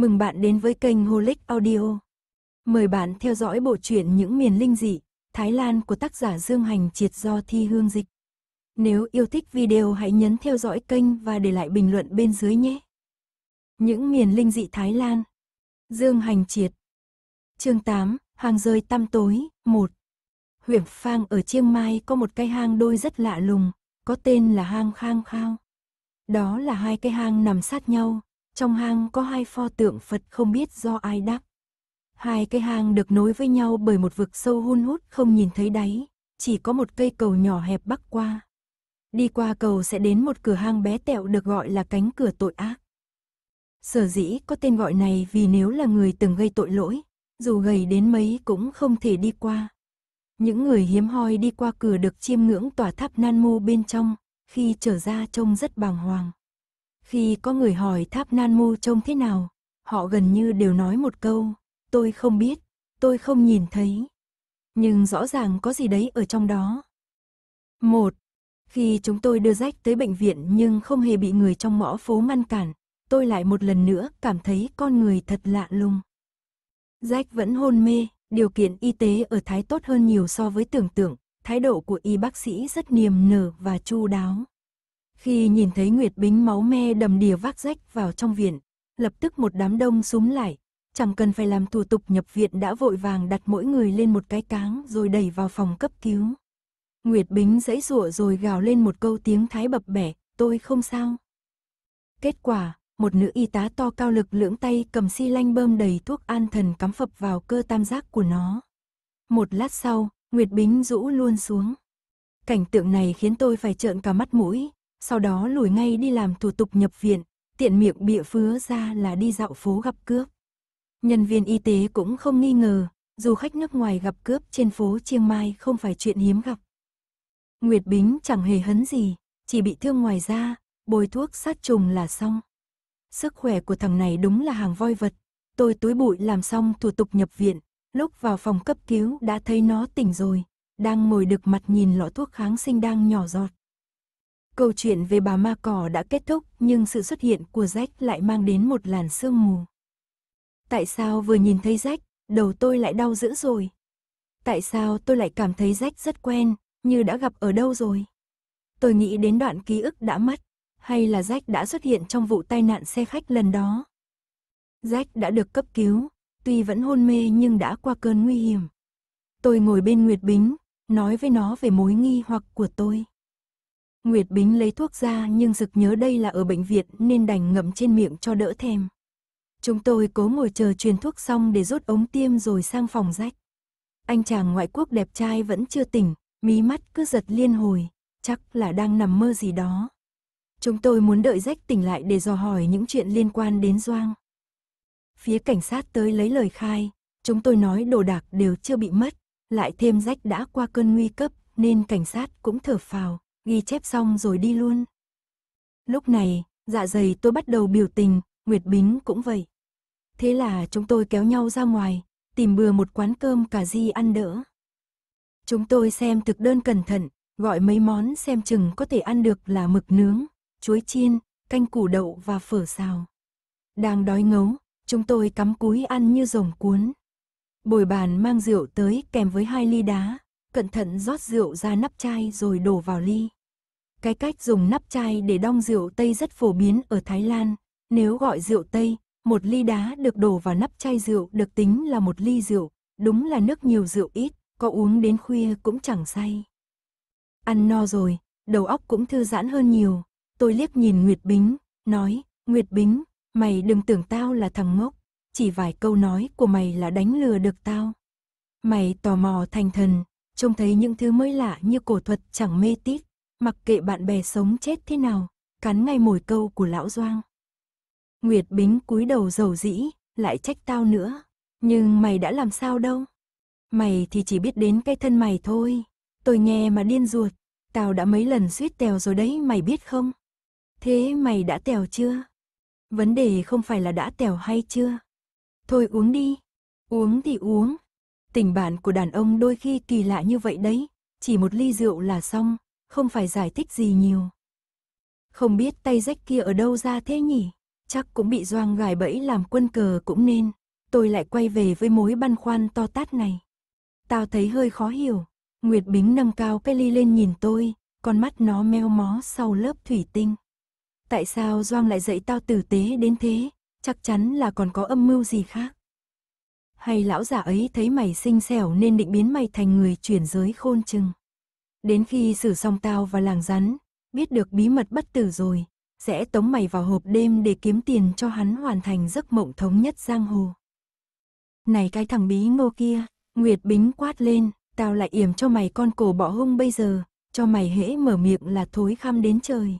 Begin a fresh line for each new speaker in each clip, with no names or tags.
Mừng bạn đến với kênh Holic Audio. Mời bạn theo dõi bộ truyện Những miền linh dị, Thái Lan của tác giả Dương Hành Triệt do Thi Hương Dịch. Nếu yêu thích video hãy nhấn theo dõi kênh và để lại bình luận bên dưới nhé. Những miền linh dị Thái Lan. Dương Hành Triệt. Chương 8, hang rơi tăm tối, 1. Huyện Phang ở Chiang Mai có một cái hang đôi rất lạ lùng, có tên là hang Khang Khao. Đó là hai cái hang nằm sát nhau, trong hang có hai pho tượng Phật không biết do ai đắp. Hai cái hang được nối với nhau bởi một vực sâu hun hút không nhìn thấy đáy, chỉ có một cây cầu nhỏ hẹp bắc qua. Đi qua cầu sẽ đến một cửa hang bé tẹo được gọi là cánh cửa tội ác. Sở dĩ có tên gọi này vì nếu là người từng gây tội lỗi, dù gầy đến mấy cũng không thể đi qua. Những người hiếm hoi đi qua cửa được chiêm ngưỡng tòa tháp nan mô bên trong, khi trở ra trông rất bàng hoàng. Khi có người hỏi tháp Nan Mu trông thế nào, họ gần như đều nói một câu, tôi không biết, tôi không nhìn thấy. Nhưng rõ ràng có gì đấy ở trong đó. Một, khi chúng tôi đưa rách tới bệnh viện nhưng không hề bị người trong ngõ phố ngăn cản, tôi lại một lần nữa cảm thấy con người thật lạ lùng. Rách vẫn hôn mê, điều kiện y tế ở Thái tốt hơn nhiều so với tưởng tượng, thái độ của y bác sĩ rất niềm nở và chu đáo. Khi nhìn thấy Nguyệt Bính máu me đầm đìa vác rách vào trong viện, lập tức một đám đông súng lại, chẳng cần phải làm thủ tục nhập viện đã vội vàng đặt mỗi người lên một cái cáng rồi đẩy vào phòng cấp cứu. Nguyệt Bính dãy rụa rồi gào lên một câu tiếng thái bập bẻ, tôi không sao. Kết quả, một nữ y tá to cao lực lưỡng tay cầm xi lanh bơm đầy thuốc an thần cắm phập vào cơ tam giác của nó. Một lát sau, Nguyệt Bính rũ luôn xuống. Cảnh tượng này khiến tôi phải trợn cả mắt mũi, sau đó lùi ngay đi làm thủ tục nhập viện, tiện miệng bịa phứa ra là đi dạo phố gặp cướp. Nhân viên y tế cũng không nghi ngờ, dù khách nước ngoài gặp cướp trên phố Chiang Mai không phải chuyện hiếm gặp. Nguyệt Bính chẳng hề hấn gì, chỉ bị thương ngoài da, bôi thuốc sát trùng là xong. Sức khỏe của thằng này đúng là hàng voi vật. Tôi túi bụi làm xong thủ tục nhập viện, lúc vào phòng cấp cứu đã thấy nó tỉnh rồi, đang ngồi được mặt nhìn lọ thuốc kháng sinh đang nhỏ giọt. Câu chuyện về bà ma cỏ đã kết thúc nhưng sự xuất hiện của Jack lại mang đến một làn sương mù. Tại sao vừa nhìn thấy Jack, đầu tôi lại đau dữ rồi? Tại sao tôi lại cảm thấy Jack rất quen, như đã gặp ở đâu rồi? Tôi nghĩ đến đoạn ký ức đã mất, hay là Jack đã xuất hiện trong vụ tai nạn xe khách lần đó? Jack đã được cấp cứu, tuy vẫn hôn mê nhưng đã qua cơn nguy hiểm. Tôi ngồi bên Nguyệt Bính, nói với nó về mối nghi hoặc của tôi. Nguyệt Bính lấy thuốc ra nhưng rực nhớ đây là ở bệnh viện nên đành ngậm trên miệng cho đỡ thèm. Chúng tôi cố ngồi chờ truyền thuốc xong để rút ống tiêm rồi sang phòng rách. Anh chàng ngoại quốc đẹp trai vẫn chưa tỉnh, mí mắt cứ giật liên hồi, chắc là đang nằm mơ gì đó. Chúng tôi muốn đợi rách tỉnh lại để dò hỏi những chuyện liên quan đến Doang. Phía cảnh sát tới lấy lời khai, chúng tôi nói đồ đạc đều chưa bị mất, lại thêm rách đã qua cơn nguy cấp nên cảnh sát cũng thở phào, ghi chép xong rồi đi luôn. Lúc này, dạ dày tôi bắt đầu biểu tình, Nguyệt Bính cũng vậy. Thế là chúng tôi kéo nhau ra ngoài, tìm bừa một quán cơm cà ri ăn đỡ. Chúng tôi xem thực đơn cẩn thận, gọi mấy món xem chừng có thể ăn được là mực nướng, chuối chiên, canh củ đậu và phở xào. Đang đói ngấu, chúng tôi cắm cúi ăn như rồng cuốn. Bồi bàn mang rượu tới kèm với hai ly đá, cẩn thận rót rượu ra nắp chai rồi đổ vào ly. Cái cách dùng nắp chai để đong rượu Tây rất phổ biến ở Thái Lan. Nếu gọi rượu Tây, một ly đá được đổ vào nắp chai rượu được tính là một ly rượu. Đúng là nước nhiều rượu ít, có uống đến khuya cũng chẳng say. Ăn no rồi, đầu óc cũng thư giãn hơn nhiều. Tôi liếc nhìn Nguyệt Bính, nói, Nguyệt Bính, mày đừng tưởng tao là thằng ngốc. Chỉ vài câu nói của mày là đánh lừa được tao. Mày tò mò thành thần, trông thấy những thứ mới lạ như cổ thuật chẳng mê tít, mặc kệ bạn bè sống chết thế nào, cắn ngay mồi câu của lão Doang. Nguyệt Bính cúi đầu dầu dĩ, lại trách tao nữa, nhưng mày đã làm sao đâu. Mày thì chỉ biết đến cái thân mày thôi, tôi nghe mà điên ruột, tao đã mấy lần suýt tèo rồi đấy mày biết không? Thế mày đã tèo chưa? Vấn đề không phải là đã tèo hay chưa? Thôi uống đi, uống thì uống. Tình bạn của đàn ông đôi khi kỳ lạ như vậy đấy, chỉ một ly rượu là xong, không phải giải thích gì nhiều. Không biết tay rách kia ở đâu ra thế nhỉ? Chắc cũng bị doang gài bẫy làm quân cờ cũng nên. Tôi lại quay về với mối băn khoăn to tát này. Tao thấy hơi khó hiểu. Nguyệt Bính nâng cao cái ly lên nhìn tôi, con mắt nó meo mó sau lớp thủy tinh. Tại sao Doang lại dạy tao tử tế đến thế? Chắc chắn là còn có âm mưu gì khác. Hay lão giả ấy thấy mày xinh xẻo nên định biến mày thành người chuyển giới khôn chừng. Đến khi xử xong tao và làng rắn, biết được bí mật bất tử rồi, sẽ tống mày vào hộp đêm để kiếm tiền cho hắn hoàn thành giấc mộng thống nhất giang hồ. Này cái thằng bí ngô kia, Nguyệt Bính quát lên, tao lại yểm cho mày con cổ bỏ hung bây giờ, cho mày hễ mở miệng là thối khăm đến trời.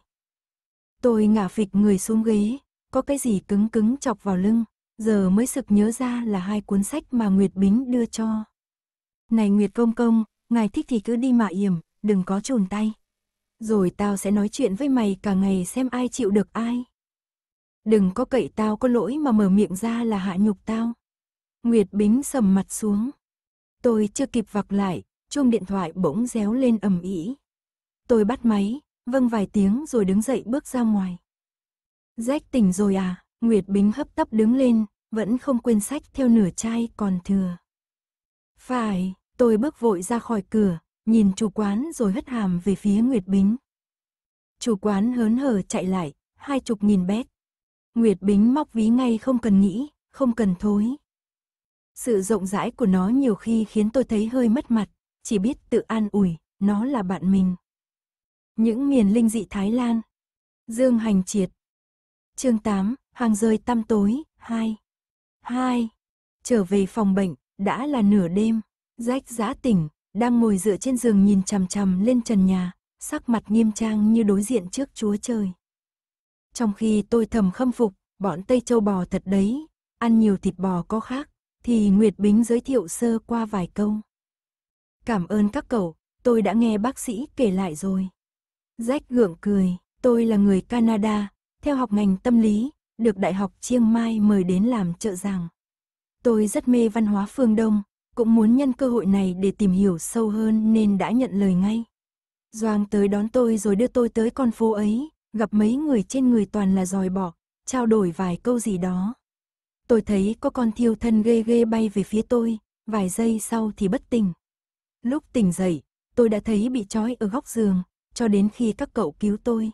Tôi ngả phịch người xuống ghế, có cái gì cứng cứng chọc vào lưng, giờ mới sực nhớ ra là hai cuốn sách mà Nguyệt Bính đưa cho. Này Nguyệt Công Công, ngài thích thì cứ đi mà yểm, đừng có chùn tay. Rồi tao sẽ nói chuyện với mày cả ngày xem ai chịu được ai. Đừng có cậy tao có lỗi mà mở miệng ra là hạ nhục tao. Nguyệt Bính sầm mặt xuống. Tôi chưa kịp vặc lại, chuông điện thoại bỗng réo lên ầm ĩ. Tôi bắt máy, vâng vài tiếng rồi đứng dậy bước ra ngoài. rách tỉnh rồi à? Nguyệt Bính hấp tấp đứng lên, vẫn không quên sách theo nửa chai còn thừa. Phải, tôi bước vội ra khỏi cửa, nhìn chủ quán rồi hất hàm về phía Nguyệt Bính. Chủ quán hớn hở chạy lại, hai chục nghìn bét. Nguyệt Bính móc ví ngay không cần nghĩ, không cần thối. Sự rộng rãi của nó nhiều khi khiến tôi thấy hơi mất mặt, chỉ biết tự an ủi, nó là bạn mình. Những miền linh dị Thái Lan Dương Hành Triệt chương 8, hàng rơi tăm tối, 2 2. Trở về phòng bệnh, đã là nửa đêm, rách giã tỉnh, đang ngồi dựa trên giường nhìn chằm chằm lên trần nhà, sắc mặt nghiêm trang như đối diện trước Chúa Trời. Trong khi tôi thầm khâm phục, bọn Tây Châu bò thật đấy, ăn nhiều thịt bò có khác, thì Nguyệt Bính giới thiệu sơ qua vài câu. Cảm ơn các cậu, tôi đã nghe bác sĩ kể lại rồi. Rách gượng cười, tôi là người Canada, theo học ngành tâm lý, được Đại học Chiang Mai mời đến làm trợ giảng. Tôi rất mê văn hóa phương Đông, cũng muốn nhân cơ hội này để tìm hiểu sâu hơn nên đã nhận lời ngay. Doang tới đón tôi rồi đưa tôi tới con phố ấy, gặp mấy người trên người toàn là dòi bọ, trao đổi vài câu gì đó. Tôi thấy có con thiêu thân ghê ghê bay về phía tôi, vài giây sau thì bất tỉnh. Lúc tỉnh dậy, tôi đã thấy bị trói ở góc giường, cho đến khi các cậu cứu tôi.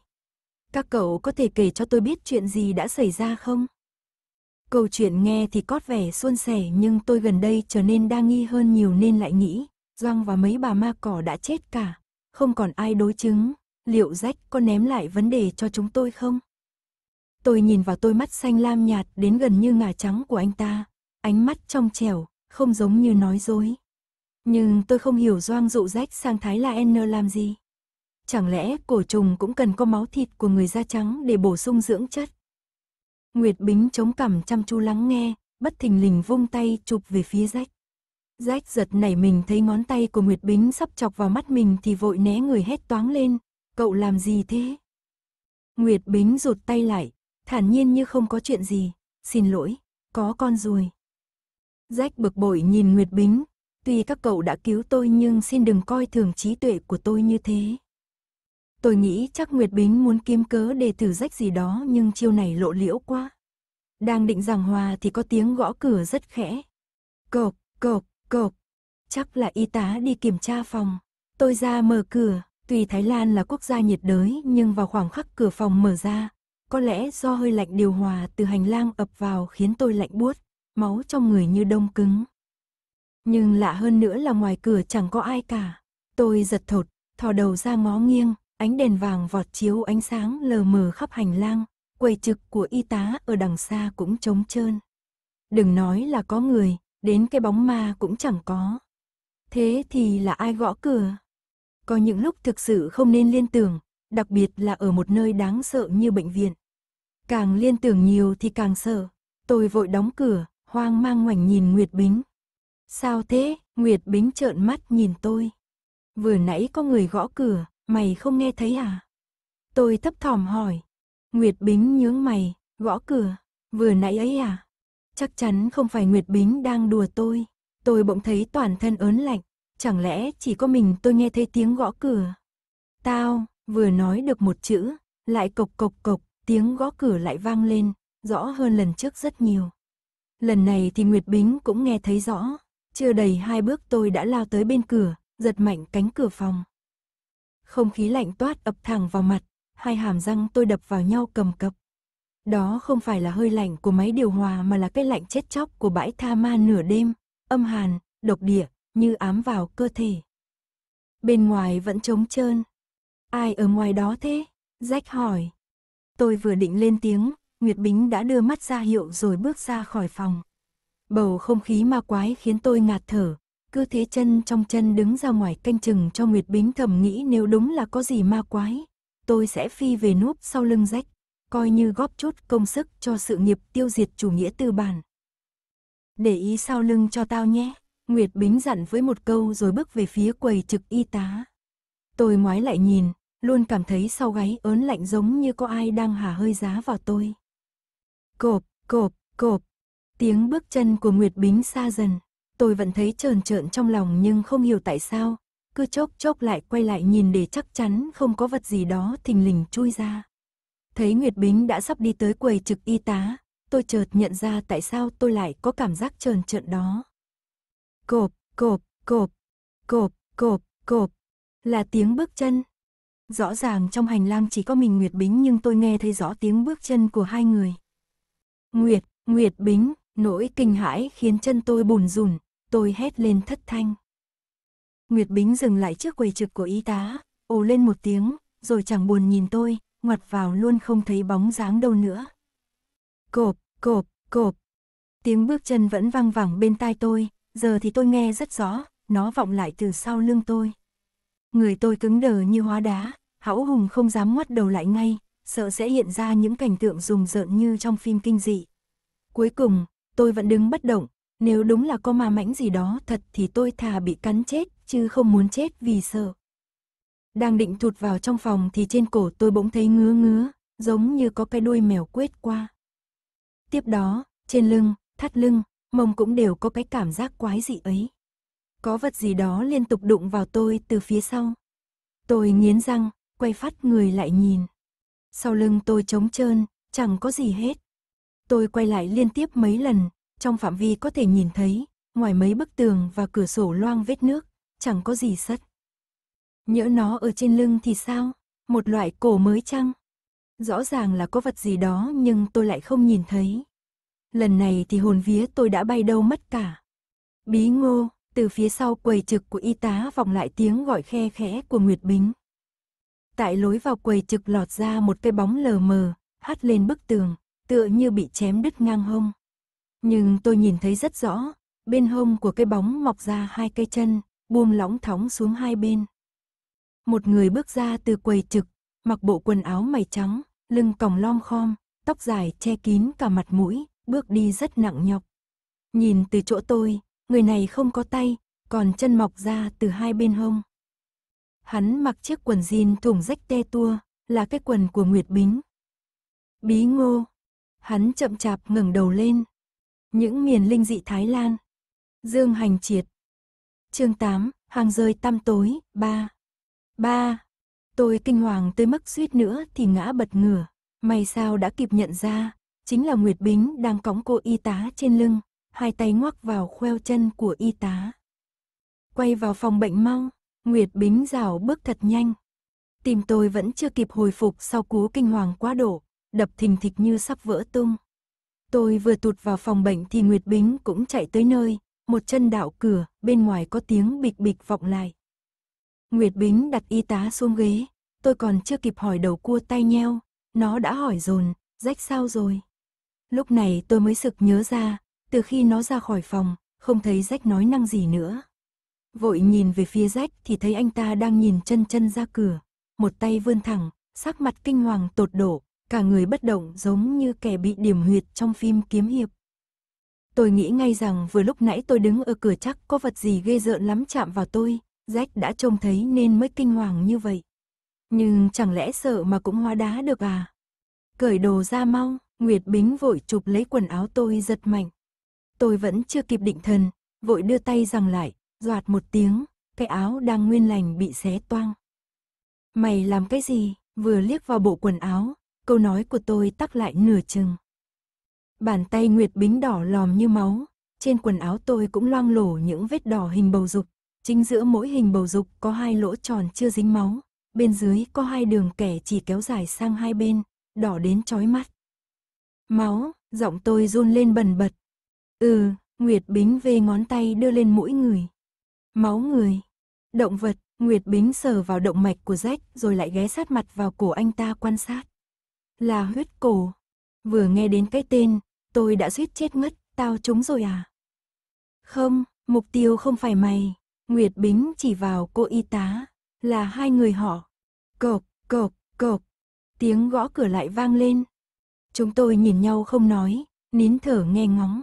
Các cậu có thể kể cho tôi biết chuyện gì đã xảy ra không? Câu chuyện nghe thì có vẻ suôn sẻ nhưng tôi gần đây trở nên đa nghi hơn nhiều nên lại nghĩ, Doang và mấy bà ma cỏ đã chết cả, không còn ai đối chứng, liệu rách có ném lại vấn đề cho chúng tôi không? Tôi nhìn vào tôi mắt xanh lam nhạt đến gần như ngà trắng của anh ta, ánh mắt trong trẻo, không giống như nói dối. Nhưng tôi không hiểu Doang dụ rách sang Thái là N làm gì. Chẳng lẽ cổ trùng cũng cần có máu thịt của người da trắng để bổ sung dưỡng chất? Nguyệt Bính chống cằm chăm chú lắng nghe, bất thình lình vung tay chụp về phía rách. Rách giật nảy mình thấy ngón tay của Nguyệt Bính sắp chọc vào mắt mình thì vội né người hét toáng lên, cậu làm gì thế? Nguyệt Bính rụt tay lại, thản nhiên như không có chuyện gì, xin lỗi, có con rồi. Rách bực bội nhìn Nguyệt Bính, tuy các cậu đã cứu tôi nhưng xin đừng coi thường trí tuệ của tôi như thế. Tôi nghĩ chắc Nguyệt Bính muốn kiếm cớ để thử rách gì đó nhưng chiêu này lộ liễu quá. Đang định giảng hòa thì có tiếng gõ cửa rất khẽ. Cộc, cộc, cộc. Chắc là y tá đi kiểm tra phòng. Tôi ra mở cửa, tuy Thái Lan là quốc gia nhiệt đới nhưng vào khoảng khắc cửa phòng mở ra, có lẽ do hơi lạnh điều hòa từ hành lang ập vào khiến tôi lạnh buốt, máu trong người như đông cứng. Nhưng lạ hơn nữa là ngoài cửa chẳng có ai cả. Tôi giật thột, thò đầu ra ngó nghiêng, Ánh đèn vàng vọt chiếu ánh sáng lờ mờ khắp hành lang, quầy trực của y tá ở đằng xa cũng trống trơn. Đừng nói là có người, đến cái bóng ma cũng chẳng có. Thế thì là ai gõ cửa? Có những lúc thực sự không nên liên tưởng, đặc biệt là ở một nơi đáng sợ như bệnh viện. Càng liên tưởng nhiều thì càng sợ. Tôi vội đóng cửa, hoang mang ngoảnh nhìn Nguyệt Bính. Sao thế? Nguyệt Bính trợn mắt nhìn tôi. Vừa nãy có người gõ cửa, mày không nghe thấy à? Tôi thấp thỏm hỏi. Nguyệt Bính nhướng mày, gõ cửa, vừa nãy ấy à? Chắc chắn không phải Nguyệt Bính đang đùa tôi. Tôi bỗng thấy toàn thân ớn lạnh, chẳng lẽ chỉ có mình tôi nghe thấy tiếng gõ cửa. Tao, vừa nói được một chữ, lại cộc cộc cộc, tiếng gõ cửa lại vang lên, rõ hơn lần trước rất nhiều. Lần này thì Nguyệt Bính cũng nghe thấy rõ, chưa đầy hai bước tôi đã lao tới bên cửa, giật mạnh cánh cửa phòng không khí lạnh toát ập thẳng vào mặt, hai hàm răng tôi đập vào nhau cầm cập. Đó không phải là hơi lạnh của máy điều hòa mà là cái lạnh chết chóc của bãi tha ma nửa đêm, âm hàn, độc địa, như ám vào cơ thể. Bên ngoài vẫn trống trơn. Ai ở ngoài đó thế? Rách hỏi. Tôi vừa định lên tiếng, Nguyệt Bính đã đưa mắt ra hiệu rồi bước ra khỏi phòng. Bầu không khí ma quái khiến tôi ngạt thở, cứ thế chân trong chân đứng ra ngoài canh chừng cho Nguyệt Bính thầm nghĩ nếu đúng là có gì ma quái, tôi sẽ phi về núp sau lưng rách, coi như góp chút công sức cho sự nghiệp tiêu diệt chủ nghĩa tư bản. Để ý sau lưng cho tao nhé, Nguyệt Bính dặn với một câu rồi bước về phía quầy trực y tá. Tôi ngoái lại nhìn, luôn cảm thấy sau gáy ớn lạnh giống như có ai đang hả hơi giá vào tôi. Cộp, cộp, cộp, tiếng bước chân của Nguyệt Bính xa dần, Tôi vẫn thấy trờn trợn trong lòng nhưng không hiểu tại sao, cứ chốc chốc lại quay lại nhìn để chắc chắn không có vật gì đó thình lình chui ra. Thấy Nguyệt Bính đã sắp đi tới quầy trực y tá, tôi chợt nhận ra tại sao tôi lại có cảm giác trờn trợn đó. Cộp, cộp, cộp, cộp, cộp, cộp, là tiếng bước chân. Rõ ràng trong hành lang chỉ có mình Nguyệt Bính nhưng tôi nghe thấy rõ tiếng bước chân của hai người. Nguyệt, Nguyệt Bính, nỗi kinh hãi khiến chân tôi bùn rùn, tôi hét lên thất thanh. Nguyệt Bính dừng lại trước quầy trực của y tá, ồ lên một tiếng, rồi chẳng buồn nhìn tôi, ngoặt vào luôn không thấy bóng dáng đâu nữa. Cộp, cộp, cộp. Tiếng bước chân vẫn vang vẳng bên tai tôi, giờ thì tôi nghe rất rõ, nó vọng lại từ sau lưng tôi. Người tôi cứng đờ như hóa đá, hão hùng không dám ngoắt đầu lại ngay, sợ sẽ hiện ra những cảnh tượng rùng rợn như trong phim kinh dị. Cuối cùng, tôi vẫn đứng bất động, nếu đúng là có ma mãnh gì đó thật thì tôi thà bị cắn chết, chứ không muốn chết vì sợ. Đang định thụt vào trong phòng thì trên cổ tôi bỗng thấy ngứa ngứa, giống như có cái đuôi mèo quét qua. Tiếp đó, trên lưng, thắt lưng, mông cũng đều có cái cảm giác quái dị ấy. Có vật gì đó liên tục đụng vào tôi từ phía sau. Tôi nghiến răng, quay phát người lại nhìn. Sau lưng tôi trống trơn, chẳng có gì hết. Tôi quay lại liên tiếp mấy lần, trong phạm vi có thể nhìn thấy, ngoài mấy bức tường và cửa sổ loang vết nước, chẳng có gì sắt Nhỡ nó ở trên lưng thì sao? Một loại cổ mới chăng? Rõ ràng là có vật gì đó nhưng tôi lại không nhìn thấy. Lần này thì hồn vía tôi đã bay đâu mất cả. Bí ngô, từ phía sau quầy trực của y tá vọng lại tiếng gọi khe khẽ của Nguyệt Bính. Tại lối vào quầy trực lọt ra một cái bóng lờ mờ, hắt lên bức tường, tựa như bị chém đứt ngang hông. Nhưng tôi nhìn thấy rất rõ, bên hông của cái bóng mọc ra hai cây chân, buông lỏng thóng xuống hai bên. Một người bước ra từ quầy trực, mặc bộ quần áo mày trắng, lưng còng lom khom, tóc dài che kín cả mặt mũi, bước đi rất nặng nhọc. Nhìn từ chỗ tôi, người này không có tay, còn chân mọc ra từ hai bên hông. Hắn mặc chiếc quần jean thủng rách te tua, là cái quần của Nguyệt Bính. Bí ngô. Hắn chậm chạp ngẩng đầu lên, những miền linh dị Thái Lan. Dương Hành Triệt. Chương 8, Hoàng rơi tăm tối, 3. 3. Tôi kinh hoàng tới mức suýt nữa thì ngã bật ngửa, may sao đã kịp nhận ra, chính là Nguyệt Bính đang cõng cô y tá trên lưng, hai tay ngoắc vào khoeo chân của y tá. Quay vào phòng bệnh mau, Nguyệt Bính rảo bước thật nhanh. Tim tôi vẫn chưa kịp hồi phục sau cú kinh hoàng quá độ, đập thình thịch như sắp vỡ tung. Tôi vừa tụt vào phòng bệnh thì Nguyệt Bính cũng chạy tới nơi, một chân đảo cửa, bên ngoài có tiếng bịch bịch vọng lại. Nguyệt Bính đặt y tá xuống ghế, tôi còn chưa kịp hỏi đầu cua tay nheo, nó đã hỏi dồn, rách sao rồi. Lúc này tôi mới sực nhớ ra, từ khi nó ra khỏi phòng, không thấy rách nói năng gì nữa. Vội nhìn về phía rách thì thấy anh ta đang nhìn chân chân ra cửa, một tay vươn thẳng, sắc mặt kinh hoàng tột độ, Cả người bất động giống như kẻ bị điểm huyệt trong phim kiếm hiệp. Tôi nghĩ ngay rằng vừa lúc nãy tôi đứng ở cửa chắc có vật gì ghê rợn lắm chạm vào tôi, Jack đã trông thấy nên mới kinh hoàng như vậy. Nhưng chẳng lẽ sợ mà cũng hóa đá được à? Cởi đồ ra mau, Nguyệt Bính vội chụp lấy quần áo tôi giật mạnh. Tôi vẫn chưa kịp định thần, vội đưa tay rằng lại, doạt một tiếng, cái áo đang nguyên lành bị xé toang. Mày làm cái gì? Vừa liếc vào bộ quần áo, câu nói của tôi tắc lại nửa chừng. Bàn tay Nguyệt Bính đỏ lòm như máu, trên quần áo tôi cũng loang lổ những vết đỏ hình bầu dục, chính giữa mỗi hình bầu dục có hai lỗ tròn chưa dính máu, bên dưới có hai đường kẻ chỉ kéo dài sang hai bên, đỏ đến chói mắt. Máu, giọng tôi run lên bần bật. Ừ, Nguyệt Bính vê ngón tay đưa lên mũi người. Máu người. Động vật, Nguyệt Bính sờ vào động mạch của rách rồi lại ghé sát mặt vào cổ anh ta quan sát là huyết cổ. Vừa nghe đến cái tên, tôi đã suýt chết ngất, tao trúng rồi à? Không, mục tiêu không phải mày. Nguyệt Bính chỉ vào cô y tá, là hai người họ. Cộc, cộc, cộc. Tiếng gõ cửa lại vang lên. Chúng tôi nhìn nhau không nói, nín thở nghe ngóng.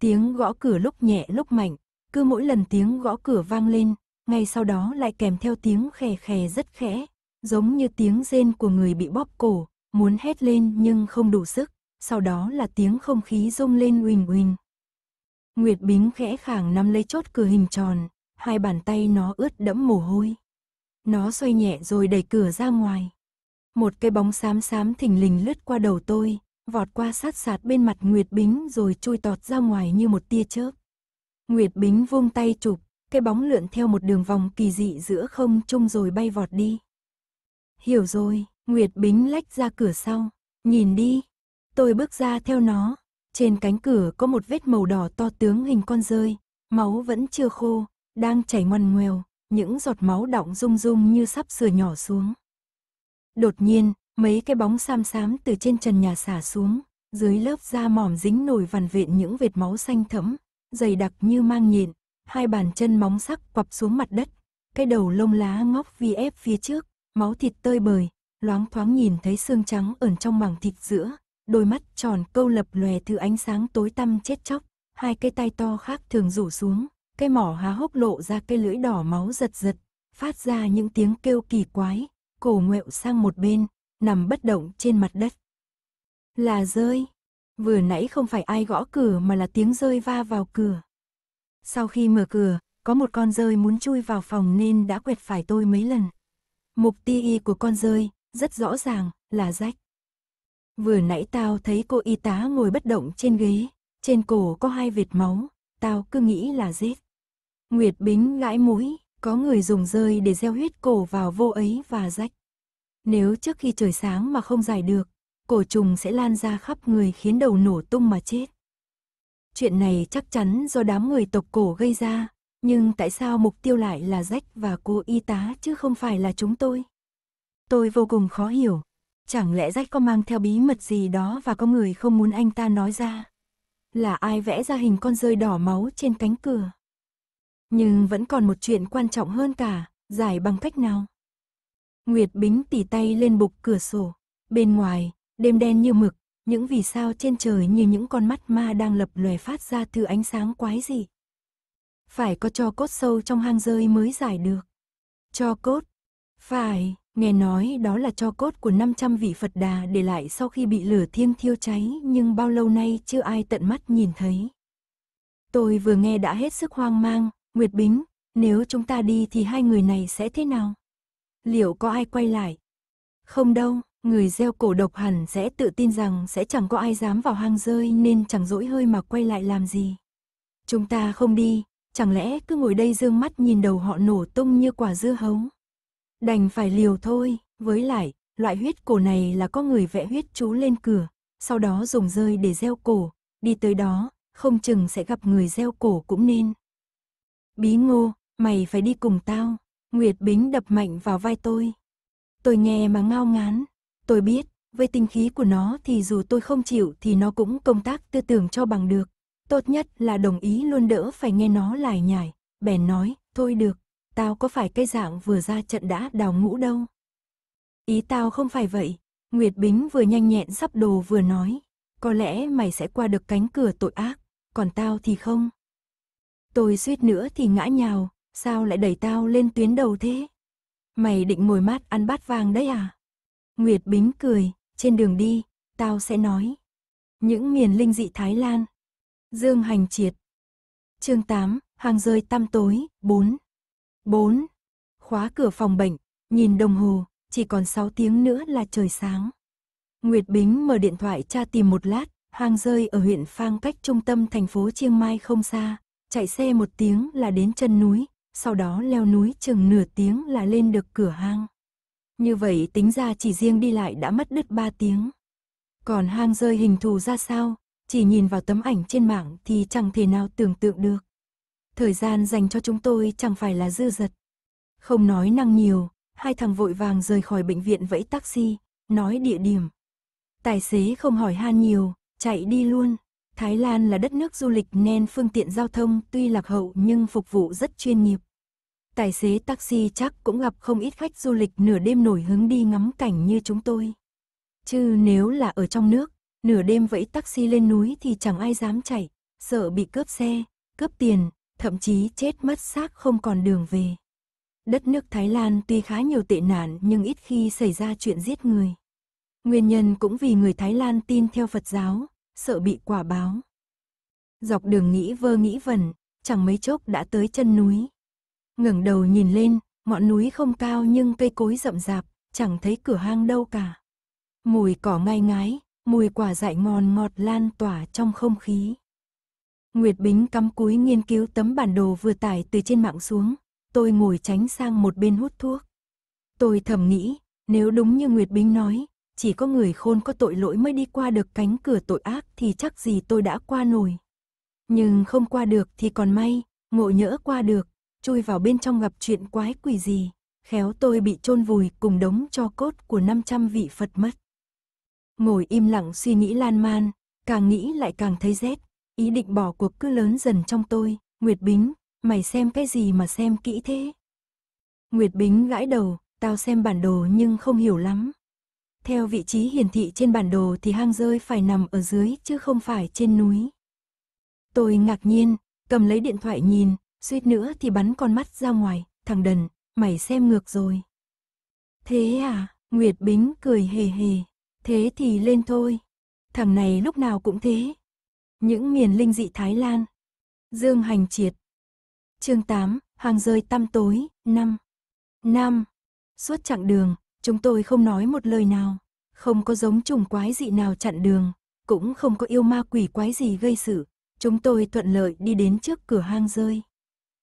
Tiếng gõ cửa lúc nhẹ lúc mạnh, cứ mỗi lần tiếng gõ cửa vang lên, ngay sau đó lại kèm theo tiếng khè khè rất khẽ, giống như tiếng rên của người bị bóp cổ, muốn hét lên nhưng không đủ sức, sau đó là tiếng không khí rung lên huỳnh huỳnh. Nguyệt Bính khẽ khàng nắm lấy chốt cửa hình tròn, hai bàn tay nó ướt đẫm mồ hôi. Nó xoay nhẹ rồi đẩy cửa ra ngoài. Một cái bóng xám xám thình lình lướt qua đầu tôi, vọt qua sát sạt bên mặt Nguyệt Bính rồi chui tọt ra ngoài như một tia chớp. Nguyệt Bính vung tay chụp, cái bóng lượn theo một đường vòng kỳ dị giữa không trung rồi bay vọt đi. Hiểu rồi. Nguyệt Bính lách ra cửa sau, nhìn đi. Tôi bước ra theo nó, trên cánh cửa có một vết màu đỏ to tướng hình con rơi, máu vẫn chưa khô, đang chảy ngoằn ngoèo, những giọt máu đọng rung rung như sắp sửa nhỏ xuống. Đột nhiên, mấy cái bóng xám xám từ trên trần nhà xả xuống, dưới lớp da mỏm dính nổi vằn vện những vệt máu xanh thẫm, dày đặc như mang nhện, hai bàn chân móng sắc quặp xuống mặt đất, cái đầu lông lá ngóc vi ép phía trước, máu thịt tơi bời, loáng thoáng nhìn thấy xương trắng ẩn trong mảng thịt giữa, đôi mắt tròn câu lập lòe từ ánh sáng tối tăm chết chóc, hai cái tay to khác thường rủ xuống, cái mỏ há hốc lộ ra cái lưỡi đỏ máu giật giật, phát ra những tiếng kêu kỳ quái, cổ nguẹo sang một bên, nằm bất động trên mặt đất. Là rơi. Vừa nãy không phải ai gõ cửa mà là tiếng rơi va vào cửa. Sau khi mở cửa, có một con rơi muốn chui vào phòng nên đã quẹt phải tôi mấy lần. Mục ti y của con rơi, rất rõ ràng, là rách. Vừa nãy tao thấy cô y tá ngồi bất động trên ghế, trên cổ có hai vệt máu, tao cứ nghĩ là giết. Nguyệt Bính gãi mũi, có người dùng rơi để gieo huyết cổ vào vô ấy và rách. Nếu trước khi trời sáng mà không giải được, cổ trùng sẽ lan ra khắp người khiến đầu nổ tung mà chết. Chuyện này chắc chắn do đám người tộc cổ gây ra, nhưng tại sao mục tiêu lại là rách và cô y tá chứ không phải là chúng tôi? Tôi vô cùng khó hiểu. Chẳng lẽ rách có mang theo bí mật gì đó và có người không muốn anh ta nói ra? Là ai vẽ ra hình con rơi đỏ máu trên cánh cửa? Nhưng vẫn còn một chuyện quan trọng hơn cả, giải bằng cách nào? Nguyệt Bính tỉ tay lên bục cửa sổ. Bên ngoài, đêm đen như mực, những vì sao trên trời như những con mắt ma đang lập lòe phát ra từ ánh sáng quái dị. Phải có cho cốt sâu trong hang rơi mới giải được. Cho cốt. Phải. Nghe nói đó là cho cốt của 500 vị Phật đà để lại sau khi bị lửa thiêng thiêu cháy nhưng bao lâu nay chưa ai tận mắt nhìn thấy. Tôi vừa nghe đã hết sức hoang mang, Nguyệt Bính, nếu chúng ta đi thì hai người này sẽ thế nào? Liệu có ai quay lại? Không đâu, người gieo cổ độc hẳn sẽ tự tin rằng sẽ chẳng có ai dám vào hang rơi nên chẳng dỗi hơi mà quay lại làm gì. Chúng ta không đi, chẳng lẽ cứ ngồi đây dương mắt nhìn đầu họ nổ tung như quả dưa hấu? Đành phải liều thôi, với lại, loại huyết cổ này là có người vẽ huyết chú lên cửa, sau đó dùng rơi để gieo cổ, đi tới đó, không chừng sẽ gặp người gieo cổ cũng nên. Bí ngô, mày phải đi cùng tao, Nguyệt Bính đập mạnh vào vai tôi. Tôi nghe mà ngao ngán, tôi biết, với tinh khí của nó thì dù tôi không chịu thì nó cũng công tác tư tưởng cho bằng được. Tốt nhất là đồng ý luôn đỡ phải nghe nó lải nhải, bèn nói, thôi được, tao có phải cái dạng vừa ra trận đã đào ngũ đâu. Ý tao không phải vậy, Nguyệt Bính vừa nhanh nhẹn sắp đồ vừa nói, có lẽ mày sẽ qua được cánh cửa tội ác, còn tao thì không. Tôi suýt nữa thì ngã nhào, sao lại đẩy tao lên tuyến đầu thế? Mày định ngồi mát ăn bát vàng đấy à? Nguyệt Bính cười, trên đường đi, tao sẽ nói. Những miền linh dị Thái Lan. Dương Hành Triệt. Chương 8, hàng rơi tăm tối, 4. 4. Khóa cửa phòng bệnh, nhìn đồng hồ, chỉ còn 6 tiếng nữa là trời sáng. Nguyệt Bính mở điện thoại tra tìm một lát, hang rơi ở huyện Phang cách trung tâm thành phố Chiang Mai không xa, chạy xe một tiếng là đến chân núi, sau đó leo núi chừng nửa tiếng là lên được cửa hang. Như vậy tính ra chỉ riêng đi lại đã mất đứt 3 tiếng. Còn hang rơi hình thù ra sao, chỉ nhìn vào tấm ảnh trên mạng thì chẳng thể nào tưởng tượng được thời gian dành cho chúng tôi chẳng phải là dư dật. Không nói năng nhiều, hai thằng vội vàng rời khỏi bệnh viện vẫy taxi, nói địa điểm. Tài xế không hỏi han nhiều, chạy đi luôn. Thái Lan là đất nước du lịch nên phương tiện giao thông tuy lạc hậu nhưng phục vụ rất chuyên nghiệp. Tài xế taxi chắc cũng gặp không ít khách du lịch nửa đêm nổi hứng đi ngắm cảnh như chúng tôi. Chứ nếu là ở trong nước, nửa đêm vẫy taxi lên núi thì chẳng ai dám chạy, sợ bị cướp xe, cướp tiền, thậm chí chết mất xác không còn đường về. Đất nước Thái Lan tuy khá nhiều tệ nạn nhưng ít khi xảy ra chuyện giết người. Nguyên nhân cũng vì người Thái Lan tin theo Phật giáo, sợ bị quả báo. Dọc đường nghĩ vơ nghĩ vẩn, chẳng mấy chốc đã tới chân núi. ngẩng đầu nhìn lên, ngọn núi không cao nhưng cây cối rậm rạp, chẳng thấy cửa hang đâu cả. Mùi cỏ ngai ngái, mùi quả dại ngon ngọt lan tỏa trong không khí. Nguyệt Bính cắm cúi nghiên cứu tấm bản đồ vừa tải từ trên mạng xuống. Tôi ngồi tránh sang một bên hút thuốc. Tôi thầm nghĩ, nếu đúng như Nguyệt Bính nói, chỉ có người khôn có tội lỗi mới đi qua được cánh cửa tội ác thì chắc gì tôi đã qua nổi. Nhưng không qua được thì còn may, ngộ nhỡ qua được, chui vào bên trong gặp chuyện quái quỷ gì, khéo tôi bị chôn vùi cùng đống cho cốt của 500 vị Phật mất. Ngồi im lặng suy nghĩ lan man, càng nghĩ lại càng thấy rét, Ý định bỏ cuộc cứ lớn dần trong tôi, Nguyệt Bính, mày xem cái gì mà xem kỹ thế? Nguyệt Bính gãi đầu, tao xem bản đồ nhưng không hiểu lắm. Theo vị trí hiển thị trên bản đồ thì hang rơi phải nằm ở dưới chứ không phải trên núi. Tôi ngạc nhiên, cầm lấy điện thoại nhìn, suýt nữa thì bắn con mắt ra ngoài, thằng đần, mày xem ngược rồi. Thế à, Nguyệt Bính cười hề hề, thế thì lên thôi. Thằng này lúc nào cũng thế, những miền linh dị Thái Lan. Dương Hành Triệt. Chương 8, hàng rơi tăm tối, năm năm Suốt chặng đường, chúng tôi không nói một lời nào, không có giống trùng quái dị nào chặn đường, cũng không có yêu ma quỷ quái gì gây sự, chúng tôi thuận lợi đi đến trước cửa hang rơi.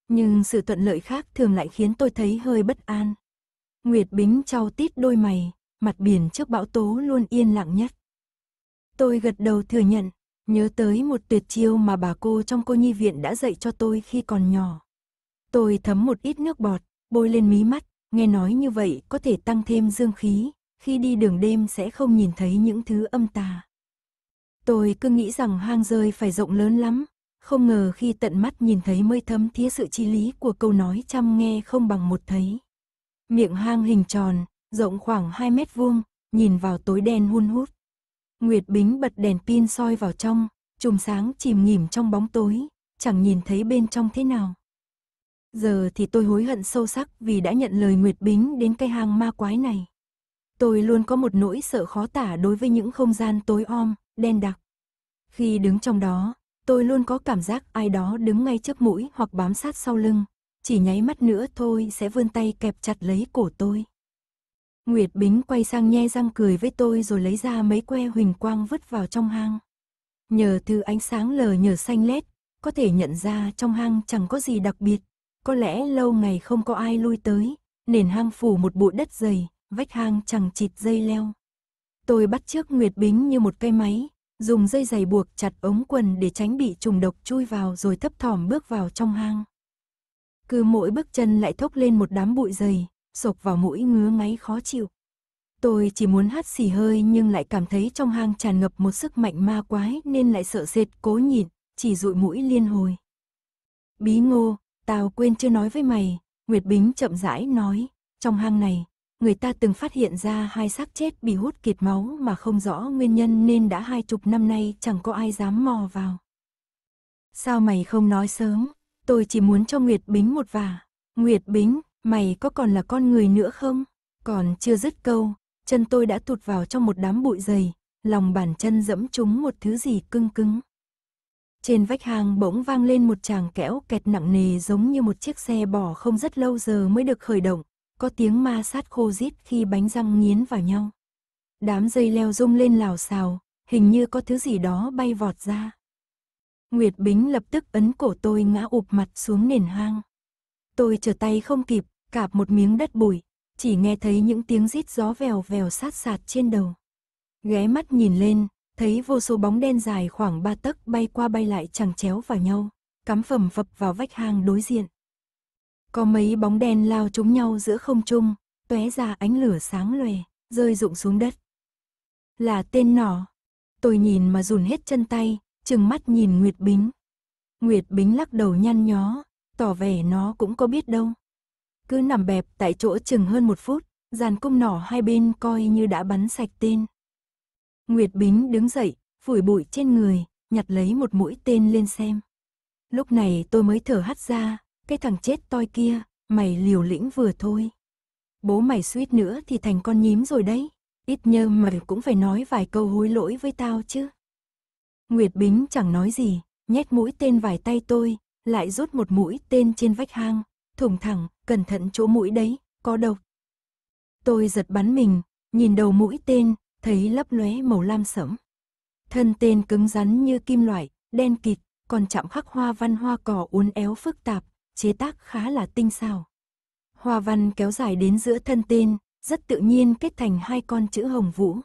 Nhưng sự thuận lợi khác thường lại khiến tôi thấy hơi bất an. Nguyệt Bính trao tít đôi mày, mặt biển trước bão tố luôn yên lặng nhất. Tôi gật đầu thừa nhận, Nhớ tới một tuyệt chiêu mà bà cô trong cô nhi viện đã dạy cho tôi khi còn nhỏ. Tôi thấm một ít nước bọt, bôi lên mí mắt, nghe nói như vậy có thể tăng thêm dương khí, khi đi đường đêm sẽ không nhìn thấy những thứ âm tà. Tôi cứ nghĩ rằng hang rơi phải rộng lớn lắm, không ngờ khi tận mắt nhìn thấy mới thấm thía sự chi lý của câu nói chăm nghe không bằng một thấy. Miệng hang hình tròn, rộng khoảng 2 mét vuông, nhìn vào tối đen hun hút. Nguyệt Bính bật đèn pin soi vào trong, chùm sáng chìm nhìm trong bóng tối, chẳng nhìn thấy bên trong thế nào. Giờ thì tôi hối hận sâu sắc vì đã nhận lời Nguyệt Bính đến cái hang ma quái này. Tôi luôn có một nỗi sợ khó tả đối với những không gian tối om, đen đặc. Khi đứng trong đó, tôi luôn có cảm giác ai đó đứng ngay trước mũi hoặc bám sát sau lưng. Chỉ nháy mắt nữa thôi sẽ vươn tay kẹp chặt lấy cổ tôi. Nguyệt Bính quay sang nhe răng cười với tôi rồi lấy ra mấy que huỳnh quang vứt vào trong hang. Nhờ từ ánh sáng lờ nhờ xanh lét, có thể nhận ra trong hang chẳng có gì đặc biệt. Có lẽ lâu ngày không có ai lui tới, nền hang phủ một bụi đất dày, vách hang chẳng chịt dây leo. Tôi bắt trước Nguyệt Bính như một cây máy, dùng dây dày buộc chặt ống quần để tránh bị trùng độc chui vào rồi thấp thỏm bước vào trong hang. Cứ mỗi bước chân lại thốc lên một đám bụi dày, sộc vào mũi ngứa ngáy khó chịu. Tôi chỉ muốn hắt xì hơi nhưng lại cảm thấy trong hang tràn ngập một sức mạnh ma quái nên lại sợ sệt cố nhịn, chỉ dụi mũi liên hồi. Bí ngô, tao quên chưa nói với mày, Nguyệt Bính chậm rãi nói, trong hang này, người ta từng phát hiện ra hai xác chết bị hút kiệt máu mà không rõ nguyên nhân nên đã hai chục năm nay chẳng có ai dám mò vào. Sao mày không nói sớm, tôi chỉ muốn cho Nguyệt Bính một vả. Nguyệt Bính, mày có còn là con người nữa không? Còn chưa dứt câu, chân tôi đã tụt vào trong một đám bụi dày, lòng bàn chân dẫm trúng một thứ gì cưng cứng. Trên vách hang bỗng vang lên một chàng kẽo kẹt nặng nề giống như một chiếc xe bỏ không rất lâu giờ mới được khởi động, có tiếng ma sát khô rít khi bánh răng nghiến vào nhau. Đám dây leo rung lên lào xào, hình như có thứ gì đó bay vọt ra. Nguyệt Bính lập tức ấn cổ tôi ngã ụp mặt xuống nền hang. Tôi trở tay không kịp, cạp một miếng đất bụi, chỉ nghe thấy những tiếng rít gió vèo vèo sát sạt trên đầu. Ghé mắt nhìn lên, thấy vô số bóng đen dài khoảng ba tấc bay qua bay lại chẳng chéo vào nhau, cắm phẩm phập vào vách hang đối diện. Có mấy bóng đen lao trúng nhau giữa không trung, tóe ra ánh lửa sáng lòe, rơi rụng xuống đất. Là tên nỏ. Tôi nhìn mà rùn hết chân tay, chừng mắt nhìn Nguyệt Bính. Nguyệt Bính lắc đầu nhăn nhó, tỏ vẻ nó cũng có biết đâu, cứ nằm bẹp tại chỗ chừng hơn một phút, dàn cung nỏ hai bên coi như đã bắn sạch tên. Nguyệt Bính đứng dậy, phủi bụi trên người, nhặt lấy một mũi tên lên xem. Lúc này tôi mới thở hắt ra, cái thằng chết toi kia, mày liều lĩnh vừa thôi. Bố mày suýt nữa thì thành con nhím rồi đấy, ít nhơ mày cũng phải nói vài câu hối lỗi với tao chứ. Nguyệt Bính chẳng nói gì, nhét mũi tên vài tay tôi, lại rút một mũi tên trên vách hang, thủng thẳng, cẩn thận chỗ mũi đấy, có độc. Tôi giật bắn mình, nhìn đầu mũi tên, thấy lấp lóe màu lam sẫm. Thân tên cứng rắn như kim loại, đen kịt, còn chạm khắc hoa văn hoa cỏ uốn éo phức tạp, chế tác khá là tinh xảo. Hoa văn kéo dài đến giữa thân tên, rất tự nhiên kết thành hai con chữ hồng vũ.